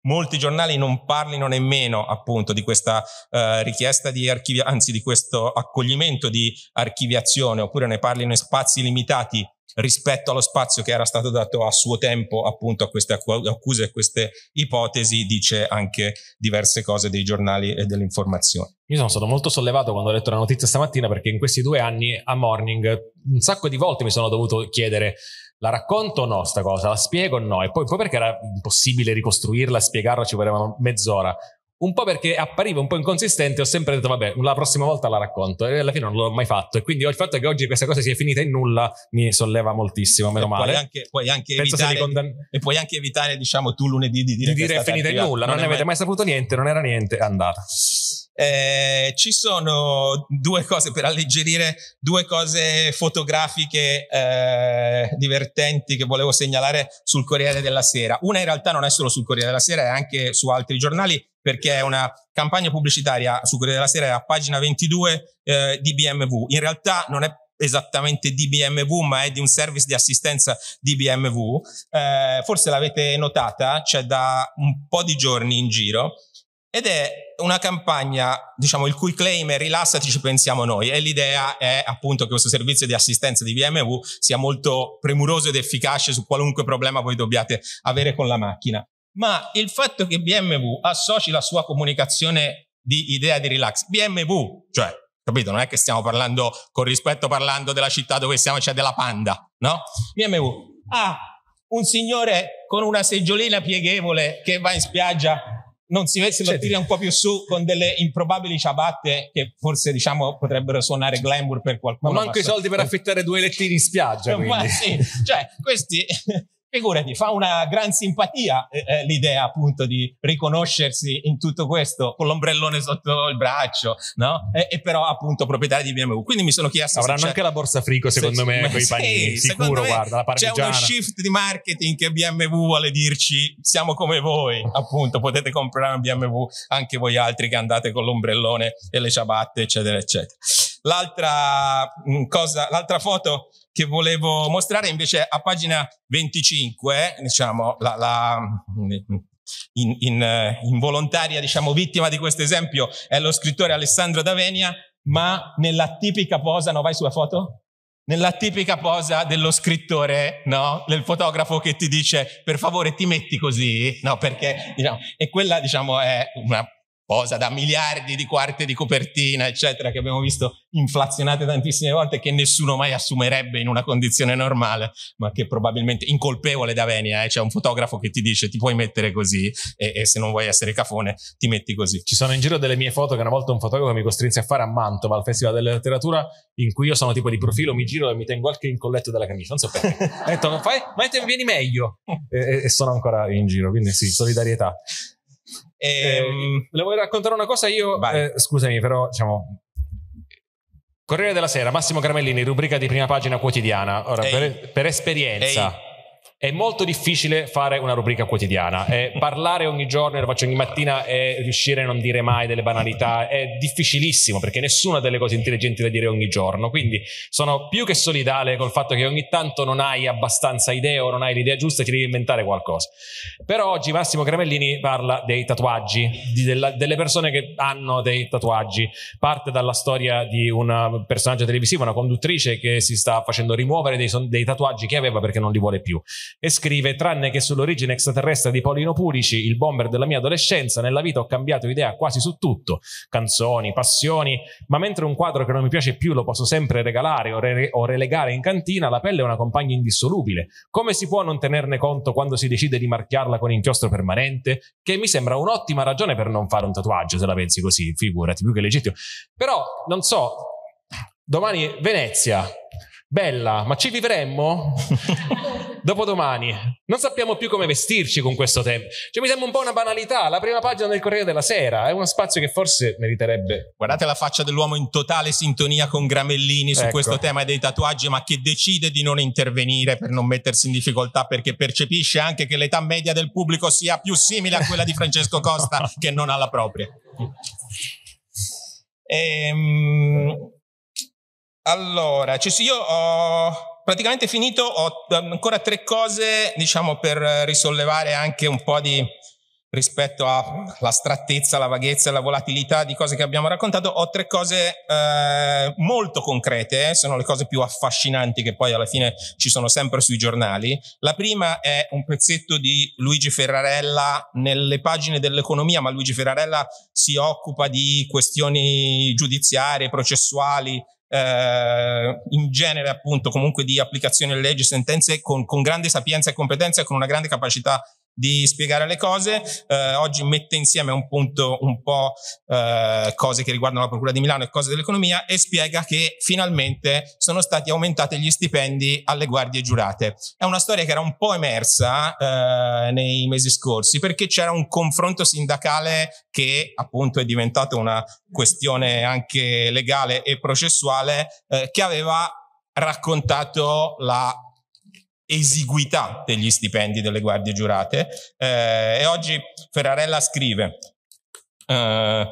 molti giornali non parlino nemmeno appunto di questa eh, richiesta di archivio, anzi di questo accoglimento di archiviazione, oppure ne parlino in spazi limitati rispetto allo spazio che era stato dato a suo tempo appunto a queste accuse e queste ipotesi, dice anche diverse cose dei giornali e dell'informazione. Io sono stato molto sollevato quando ho letto la notizia stamattina perché in questi due anni a Morning un sacco di volte mi sono dovuto chiedere la racconto o no sta cosa? La spiego o no? E poi un po' perché era impossibile ricostruirla, spiegarla, ci volevano mezz'ora. Un po' perché appariva un po' inconsistente, ho sempre detto vabbè, la prossima volta la racconto e alla fine non l'ho mai fatto. E quindi il fatto che oggi questa cosa sia finita in nulla mi solleva moltissimo, meno e male. Puoi anche, puoi anche evitare, condann- e puoi anche evitare, diciamo, tu lunedì di dire, di dire è finita in nulla, non, non ne avete mai... mai saputo niente, non era niente, è andata. Eh, ci sono due cose per alleggerire, due cose fotografiche eh, divertenti che volevo segnalare sul Corriere della Sera. Una in realtà non è solo sul Corriere della Sera, è anche su altri giornali perché è una campagna pubblicitaria su Corriere della Sera è a pagina 22 eh, di BMW. In realtà non è esattamente di BMW, ma è di un service di assistenza di BMW. Eh, forse l'avete notata, c'è cioè da un po' di giorni in giro ed è una campagna, diciamo, il cui claim è rilassati, ci pensiamo noi. E l'idea è appunto che questo servizio di assistenza di BMW sia molto premuroso ed efficace su qualunque problema voi dobbiate avere con la macchina. Ma il fatto che BMW associ la sua comunicazione di idea di relax, BMW, cioè Capito? Non è che stiamo parlando, con rispetto parlando della città dove siamo, c'è cioè della panda, no? BMW. Ah, un signore con una seggiolina pieghevole che va in spiaggia non si mette se lo tira un po' più su con delle improbabili ciabatte che forse diciamo potrebbero suonare glamour per qualcuno. Ma manco ma i soldi per affittare due lettini in spiaggia. Eh, quindi. Sì, cioè questi Figurati, fa una gran simpatia eh, eh, l'idea appunto di riconoscersi in tutto questo con l'ombrellone sotto il braccio, no? E, e però appunto proprietario di BMW. Quindi mi sono chiesto... Avranno anche la borsa frigo secondo se, me con (laughs) i sì, panini, sicuro, guarda, la parmigiana. C'è uno shift di marketing che BMW vuole dirci, siamo come voi, appunto, potete comprare un BMW anche voi altri che andate con l'ombrellone e le ciabatte, eccetera, eccetera. L'altra mm, cosa, l'altra foto che volevo mostrare invece a pagina 25, eh, diciamo, la, la in, in, eh, involontaria diciamo, vittima di questo esempio è lo scrittore Alessandro D'Avenia, ma nella tipica posa, no vai sulla foto? Nella tipica posa dello scrittore, no? Del fotografo che ti dice per favore ti metti così, no? Perché, diciamo, e quella diciamo è una cosa da miliardi di quarte di copertina, eccetera, che abbiamo visto inflazionate tantissime volte, che nessuno mai assumerebbe in una condizione normale, ma che probabilmente incolpevole da venia, eh? c'è un fotografo che ti dice ti puoi mettere così e, e, se non vuoi essere cafone ti metti così. Ci sono in giro delle mie foto che una volta un fotografo mi costrinse a fare a Mantova al Festival della Letteratura, in cui io sono tipo di profilo, mi giro e mi tengo anche in colletto della camicia, non so perché. ha (laughs) detto, non fai, ma te vieni meglio. E, e sono ancora in giro, quindi sì, solidarietà. Eh, le voglio raccontare una cosa io, eh, scusami però, diciamo, Corriere della Sera, Massimo Gramellini, rubrica di prima pagina quotidiana. Ora, per, per, esperienza, è molto difficile fare una rubrica quotidiana, eh, (laughs) parlare ogni giorno, lo faccio ogni mattina e riuscire a non dire mai delle banalità è difficilissimo perché nessuna delle cose intelligenti da dire ogni giorno, quindi sono più che solidale col fatto che ogni tanto non hai abbastanza idee o non hai l'idea giusta e ti devi inventare qualcosa. Però oggi Massimo Cremellini parla dei tatuaggi, della, delle persone che hanno dei tatuaggi, parte dalla storia di un personaggio televisivo, una conduttrice che si sta facendo rimuovere dei, dei tatuaggi che aveva perché non li vuole più e scrive tranne che sull'origine extraterrestre di Paulino Pulici, il bomber della mia adolescenza, nella vita ho cambiato idea quasi su tutto, canzoni, passioni, ma mentre un quadro che non mi piace più lo posso sempre regalare o, re- o relegare in cantina, la pelle è una compagna indissolubile. Come si può non tenerne conto quando si decide di marchiarla con inchiostro permanente? Che mi sembra un'ottima ragione per non fare un tatuaggio, se la pensi così, figurati, più che legittimo. Però, non so, domani Venezia, bella, ma ci vivremmo? (laughs) dopodomani. Non sappiamo più come vestirci con questo tempo. Cioè, mi sembra un po' una banalità. La prima pagina del Corriere della Sera è uno spazio che forse meriterebbe. Guardate la faccia dell'uomo in totale sintonia con Gramellini su ecco. questo tema dei tatuaggi, ma che decide di non intervenire per non mettersi in difficoltà perché percepisce anche che l'età media del pubblico sia più simile a quella di Francesco Costa (laughs) che non alla propria. Ehm, allora, cioè, io ho praticamente finito, ho ehm, ancora tre cose, diciamo, per risollevare anche un po' di rispetto alla strattezza, alla vaghezza, e alla volatilità di cose che abbiamo raccontato, ho tre cose eh, molto concrete, eh, sono le cose più affascinanti che poi alla fine ci sono sempre sui giornali. La prima è un pezzetto di Luigi Ferrarella nelle pagine dell'economia, ma Luigi Ferrarella si occupa di questioni giudiziarie, processuali, eh, in genere appunto comunque di applicazione delle leggi e sentenze con, con grande sapienza e competenza e con una grande capacità di spiegare le cose. Eh, oggi mette insieme un punto un po' eh, cose che riguardano la Procura di Milano e cose dell'economia e spiega che finalmente sono stati aumentati gli stipendi alle guardie giurate. È una storia che era un po' emersa eh, nei mesi scorsi perché c'era un confronto sindacale che appunto è diventato una questione anche legale e processuale eh, che aveva raccontato la esiguità degli stipendi delle guardie giurate. Eh, e oggi Ferrarella scrive. Eh,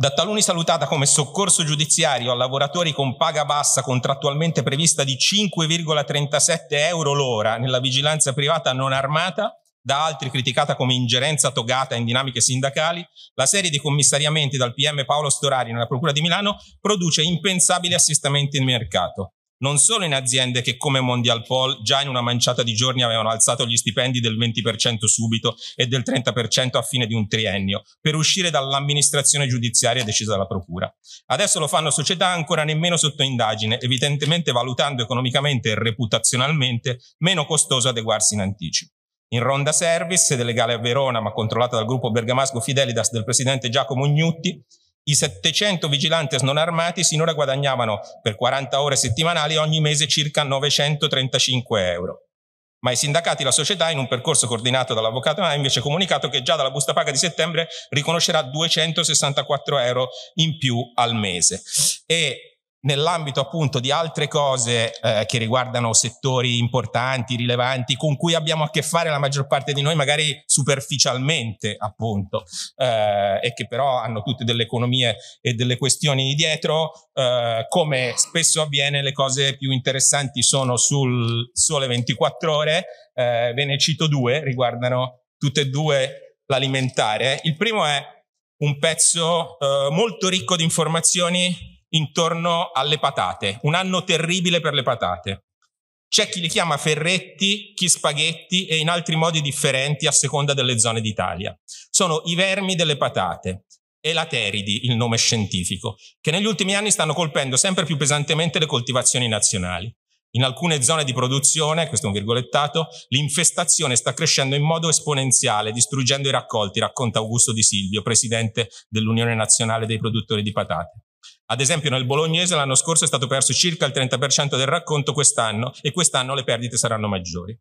da taluni salutata come soccorso giudiziario a lavoratori con paga bassa contrattualmente prevista di 5,37 euro l'ora nella vigilanza privata non armata, da altri criticata come ingerenza togata in dinamiche sindacali, la serie di commissariamenti dal PM Paolo Storari nella Procura di Milano produce impensabili assistamenti in mercato non solo in aziende che come Mondial Pol già in una manciata di giorni avevano alzato gli stipendi del 20% subito e del 30% a fine di un triennio, per uscire dall'amministrazione giudiziaria decisa dalla Procura. Adesso lo fanno società ancora nemmeno sotto indagine, evidentemente valutando economicamente e reputazionalmente meno costoso adeguarsi in anticipo. In Ronda Service, sede legale a Verona ma controllata dal gruppo bergamasco Fidelidas del presidente Giacomo Gnutti, i 700 vigilantes non armati sinora guadagnavano per 40 ore settimanali ogni mese circa 935 euro. Ma i sindacati e la società, in un percorso coordinato dall'avvocato, hanno invece comunicato che già dalla busta paga di settembre riconoscerà 264 euro in più al mese. E nell'ambito appunto di altre cose eh, che riguardano settori importanti, rilevanti, con cui abbiamo a che fare la maggior parte di noi, magari superficialmente appunto, eh, e che però hanno tutte delle economie e delle questioni dietro, eh, come spesso avviene le cose più interessanti sono sul sole 24 ore, eh, ve ne cito due, riguardano tutte e due l'alimentare. Il primo è un pezzo eh, molto ricco di informazioni intorno alle patate, un anno terribile per le patate. C'è chi li chiama ferretti, chi spaghetti e in altri modi differenti a seconda delle zone d'Italia. Sono i vermi delle patate, elateridi il nome scientifico, che negli ultimi anni stanno colpendo sempre più pesantemente le coltivazioni nazionali. In alcune zone di produzione, questo è un virgolettato, l'infestazione sta crescendo in modo esponenziale, distruggendo i raccolti, racconta Augusto Di Silvio, presidente dell'Unione Nazionale dei Produttori di Patate. Ad esempio nel bolognese l'anno scorso è stato perso circa il 30% del racconto quest'anno e quest'anno le perdite saranno maggiori.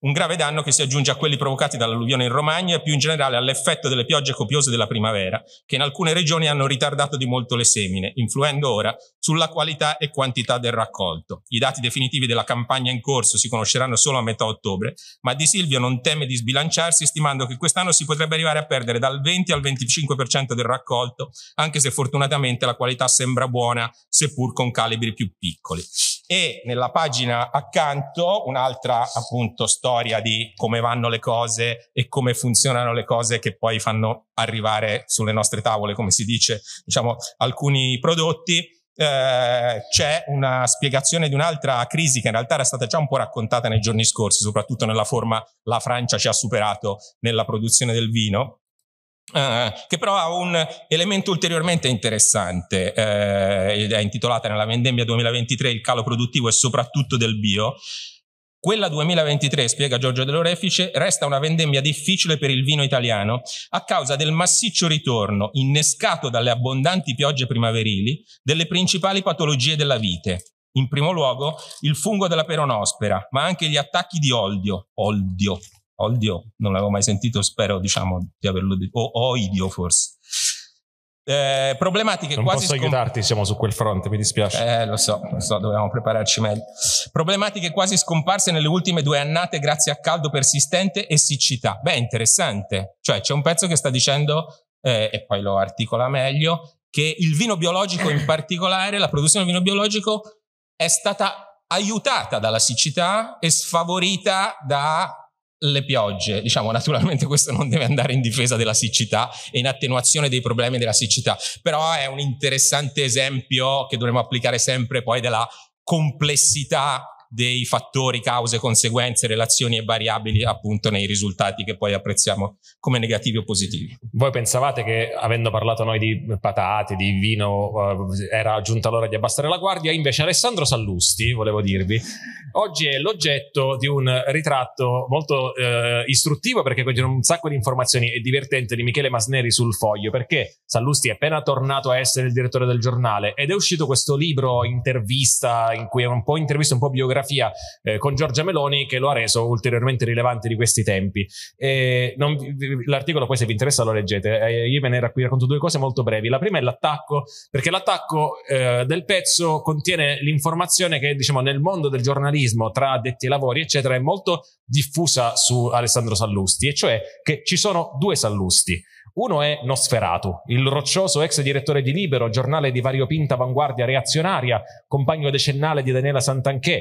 Un grave danno che si aggiunge a quelli provocati dall'alluvione in Romagna e più in generale all'effetto delle piogge copiose della primavera, che in alcune regioni hanno ritardato di molto le semine, influendo ora sulla qualità e quantità del raccolto. I dati definitivi della campagna in corso si conosceranno solo a metà ottobre, ma Di Silvio non teme di sbilanciarsi, stimando che quest'anno si potrebbe arrivare a perdere dal 20 al 25% del raccolto, anche se fortunatamente la qualità sembra buona, seppur con calibri più piccoli e nella pagina accanto un'altra appunto storia di come vanno le cose e come funzionano le cose che poi fanno arrivare sulle nostre tavole, come si dice, diciamo, alcuni prodotti. Eh, c'è una spiegazione di un'altra crisi che in realtà era stata già un po' raccontata nei giorni scorsi, soprattutto nella forma la Francia ci ha superato nella produzione del vino, Uh, che però ha un elemento ulteriormente interessante eh, ed è intitolata nella vendemmia 2023 il calo produttivo e soprattutto del bio. Quella 2023, spiega Giorgio Dell'Orefice, resta una vendemmia difficile per il vino italiano a causa del massiccio ritorno, innescato dalle abbondanti piogge primaverili, delle principali patologie della vite. In primo luogo il fungo della peronospera, ma anche gli attacchi di oldio, olio Oldio non l'avevo mai sentito, spero diciamo di averlo detto, o idio forse. Eh, problematiche non quasi posso scom- aiutarti, siamo su quel fronte, mi dispiace. Eh, lo so, lo so, dovevamo prepararci meglio. Problematiche quasi scomparse nelle ultime due annate grazie a caldo persistente e siccità. Beh, interessante. Cioè, c'è un pezzo che sta dicendo, eh, e poi lo articola meglio, che il vino biologico in particolare, la produzione del vino biologico, è stata aiutata dalla siccità e sfavorita da le piogge, diciamo naturalmente (laughs) questo non deve andare in difesa della siccità e in attenuazione dei problemi della siccità, però è un interessante esempio che dovremmo applicare sempre poi della complessità dei fattori, cause, conseguenze, relazioni e variabili appunto nei risultati che poi apprezziamo come negativi o positivi. Voi pensavate che avendo parlato noi di patate, di vino, eh, era giunta l'ora di abbassare la guardia, invece Alessandro Sallusti, volevo dirvi, oggi è l'oggetto di un ritratto molto eh, istruttivo perché contiene un sacco di informazioni e divertente di Michele Masneri sul foglio perché Sallusti è appena tornato a essere il direttore del giornale ed è uscito questo libro intervista in cui è un po' intervista, un po' biografica fotografia eh, con Giorgia Meloni che lo ha reso ulteriormente rilevante di questi tempi. Non, l'articolo poi se vi interessa lo leggete. Eh, io ve ne racconto due cose molto brevi. La prima è l'attacco, perché l'attacco eh, del pezzo contiene l'informazione che diciamo nel mondo del giornalismo tra addetti ai lavori eccetera è molto diffusa su Alessandro Sallusti, e cioè che ci sono due Sallusti. Uno è Nosferatu, il roccioso ex direttore di Libero, giornale di variopinta avanguardia reazionaria, compagno decennale di Daniela Santanchè,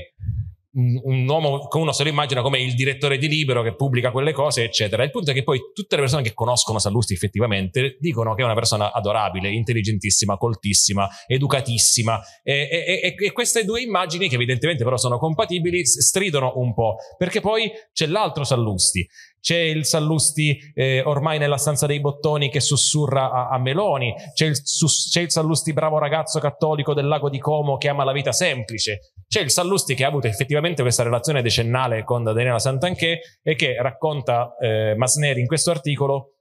un uomo che uno se lo immagina come il direttore di Libero che pubblica quelle cose, eccetera. Il punto è che poi tutte le persone che conoscono Sallusti effettivamente dicono che è una persona adorabile, intelligentissima, coltissima, educatissima. E, e, e, e queste due immagini, che evidentemente però sono compatibili, stridono un po', perché poi c'è l'altro Sallusti, c'è il Sallusti eh, ormai nella stanza dei bottoni che sussurra a, a Meloni, c'è il, sus, c'è il, Sallusti bravo ragazzo cattolico del lago di Como che ama la vita semplice, c'è il Sallusti che ha avuto effettivamente questa relazione decennale con Daniela Santanchè e che racconta eh, Masneri in questo articolo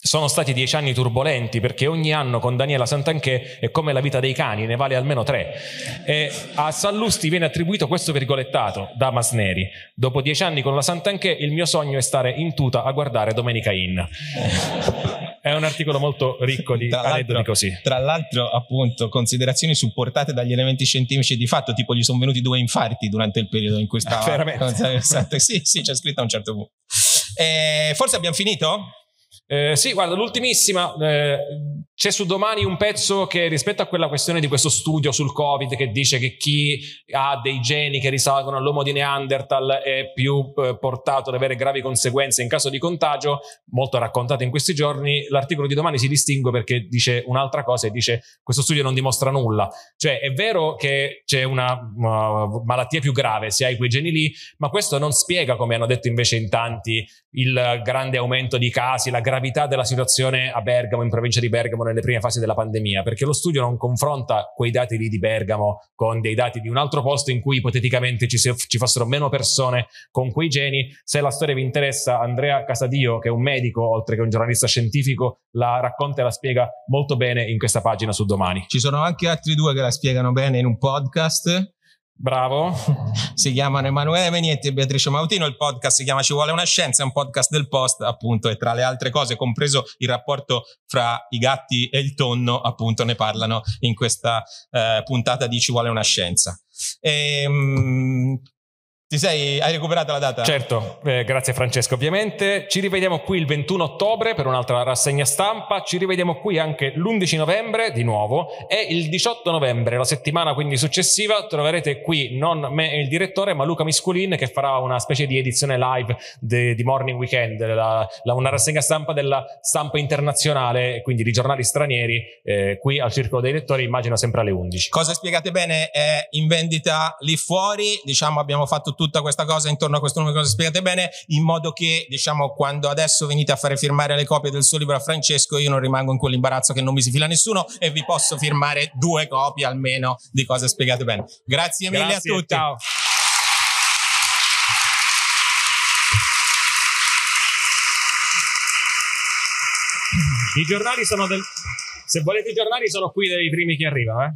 sono stati dieci anni turbolenti perché ogni anno con Daniela Santanchè è come la vita dei cani, ne vale almeno tre. E a Sallusti viene attribuito questo virgolettato da Masneri. Dopo dieci anni con la Santanchè il mio sogno è stare in tuta a guardare Domenica In. è un articolo molto ricco di tra aneddoti così. Tra l'altro, appunto, considerazioni supportate dagli elementi scientifici. Di fatto, tipo, gli sono venuti due infarti durante il periodo in cui (laughs) stava. Veramente? Esatto, sì, sì, c'è scritto a un certo punto. Eh, forse abbiamo finito? Eh, sì, guarda, l'ultimissima, eh, c'è su domani un pezzo che rispetto a quella questione di questo studio sul Covid che dice che chi ha dei geni che risalgono all'uomo di Neanderthal è più eh, portato ad avere gravi conseguenze in caso di contagio, molto raccontato in questi giorni, l'articolo di domani si distingue perché dice un'altra cosa e dice questo studio non dimostra nulla. Cioè è vero che c'è una, una malattia più grave se hai quei geni lì, ma questo non spiega, come hanno detto invece in tanti, il grande aumento di casi, la grande gravità della situazione a Bergamo, in provincia di Bergamo, nelle prime fasi della pandemia, perché lo studio non confronta quei dati lì di Bergamo con dei dati di un altro posto in cui ipoteticamente ci, se, ci fossero meno persone con quei geni. Se la storia vi interessa, Andrea Casadio, che è un medico, oltre che un giornalista scientifico, la racconta e la spiega molto bene in questa pagina su domani. Ci sono anche altri due che la spiegano bene in un podcast Bravo. Si chiamano Emanuele Menietti e Beatrice Mautino, il podcast si chiama Ci vuole una scienza, è un podcast del post appunto e tra le altre cose, compreso il rapporto fra i gatti e il tonno, appunto ne parlano in questa eh, puntata di Ci vuole una scienza. E, ehm, ti sei, hai recuperato la data? Certo, eh, grazie Francesco ovviamente. Ci rivediamo qui il 21 ottobre per un'altra rassegna stampa, ci rivediamo qui anche l'11 novembre di nuovo e il 18 novembre, la settimana quindi successiva, troverete qui non me e il direttore ma Luca Misculin che farà una specie di edizione live di, Morning Weekend, la, la, una rassegna stampa della stampa internazionale, quindi di giornali stranieri, eh, qui al Circolo dei Lettori immagino sempre alle 11. Cosa spiegate bene è in vendita lì fuori, diciamo abbiamo fatto tutta questa cosa intorno a questo nome cosa spiegate bene, in modo che, diciamo, quando adesso venite a fare firmare le copie del suo libro a Francesco, io non rimango in quell'imbarazzo che non mi si fila nessuno e vi posso firmare due copie almeno di cose spiegate bene. Grazie mille Grazie, a tutti. Ciao. I giornali sono del... Se volete i giornali sono qui dei primi che arrivano, eh?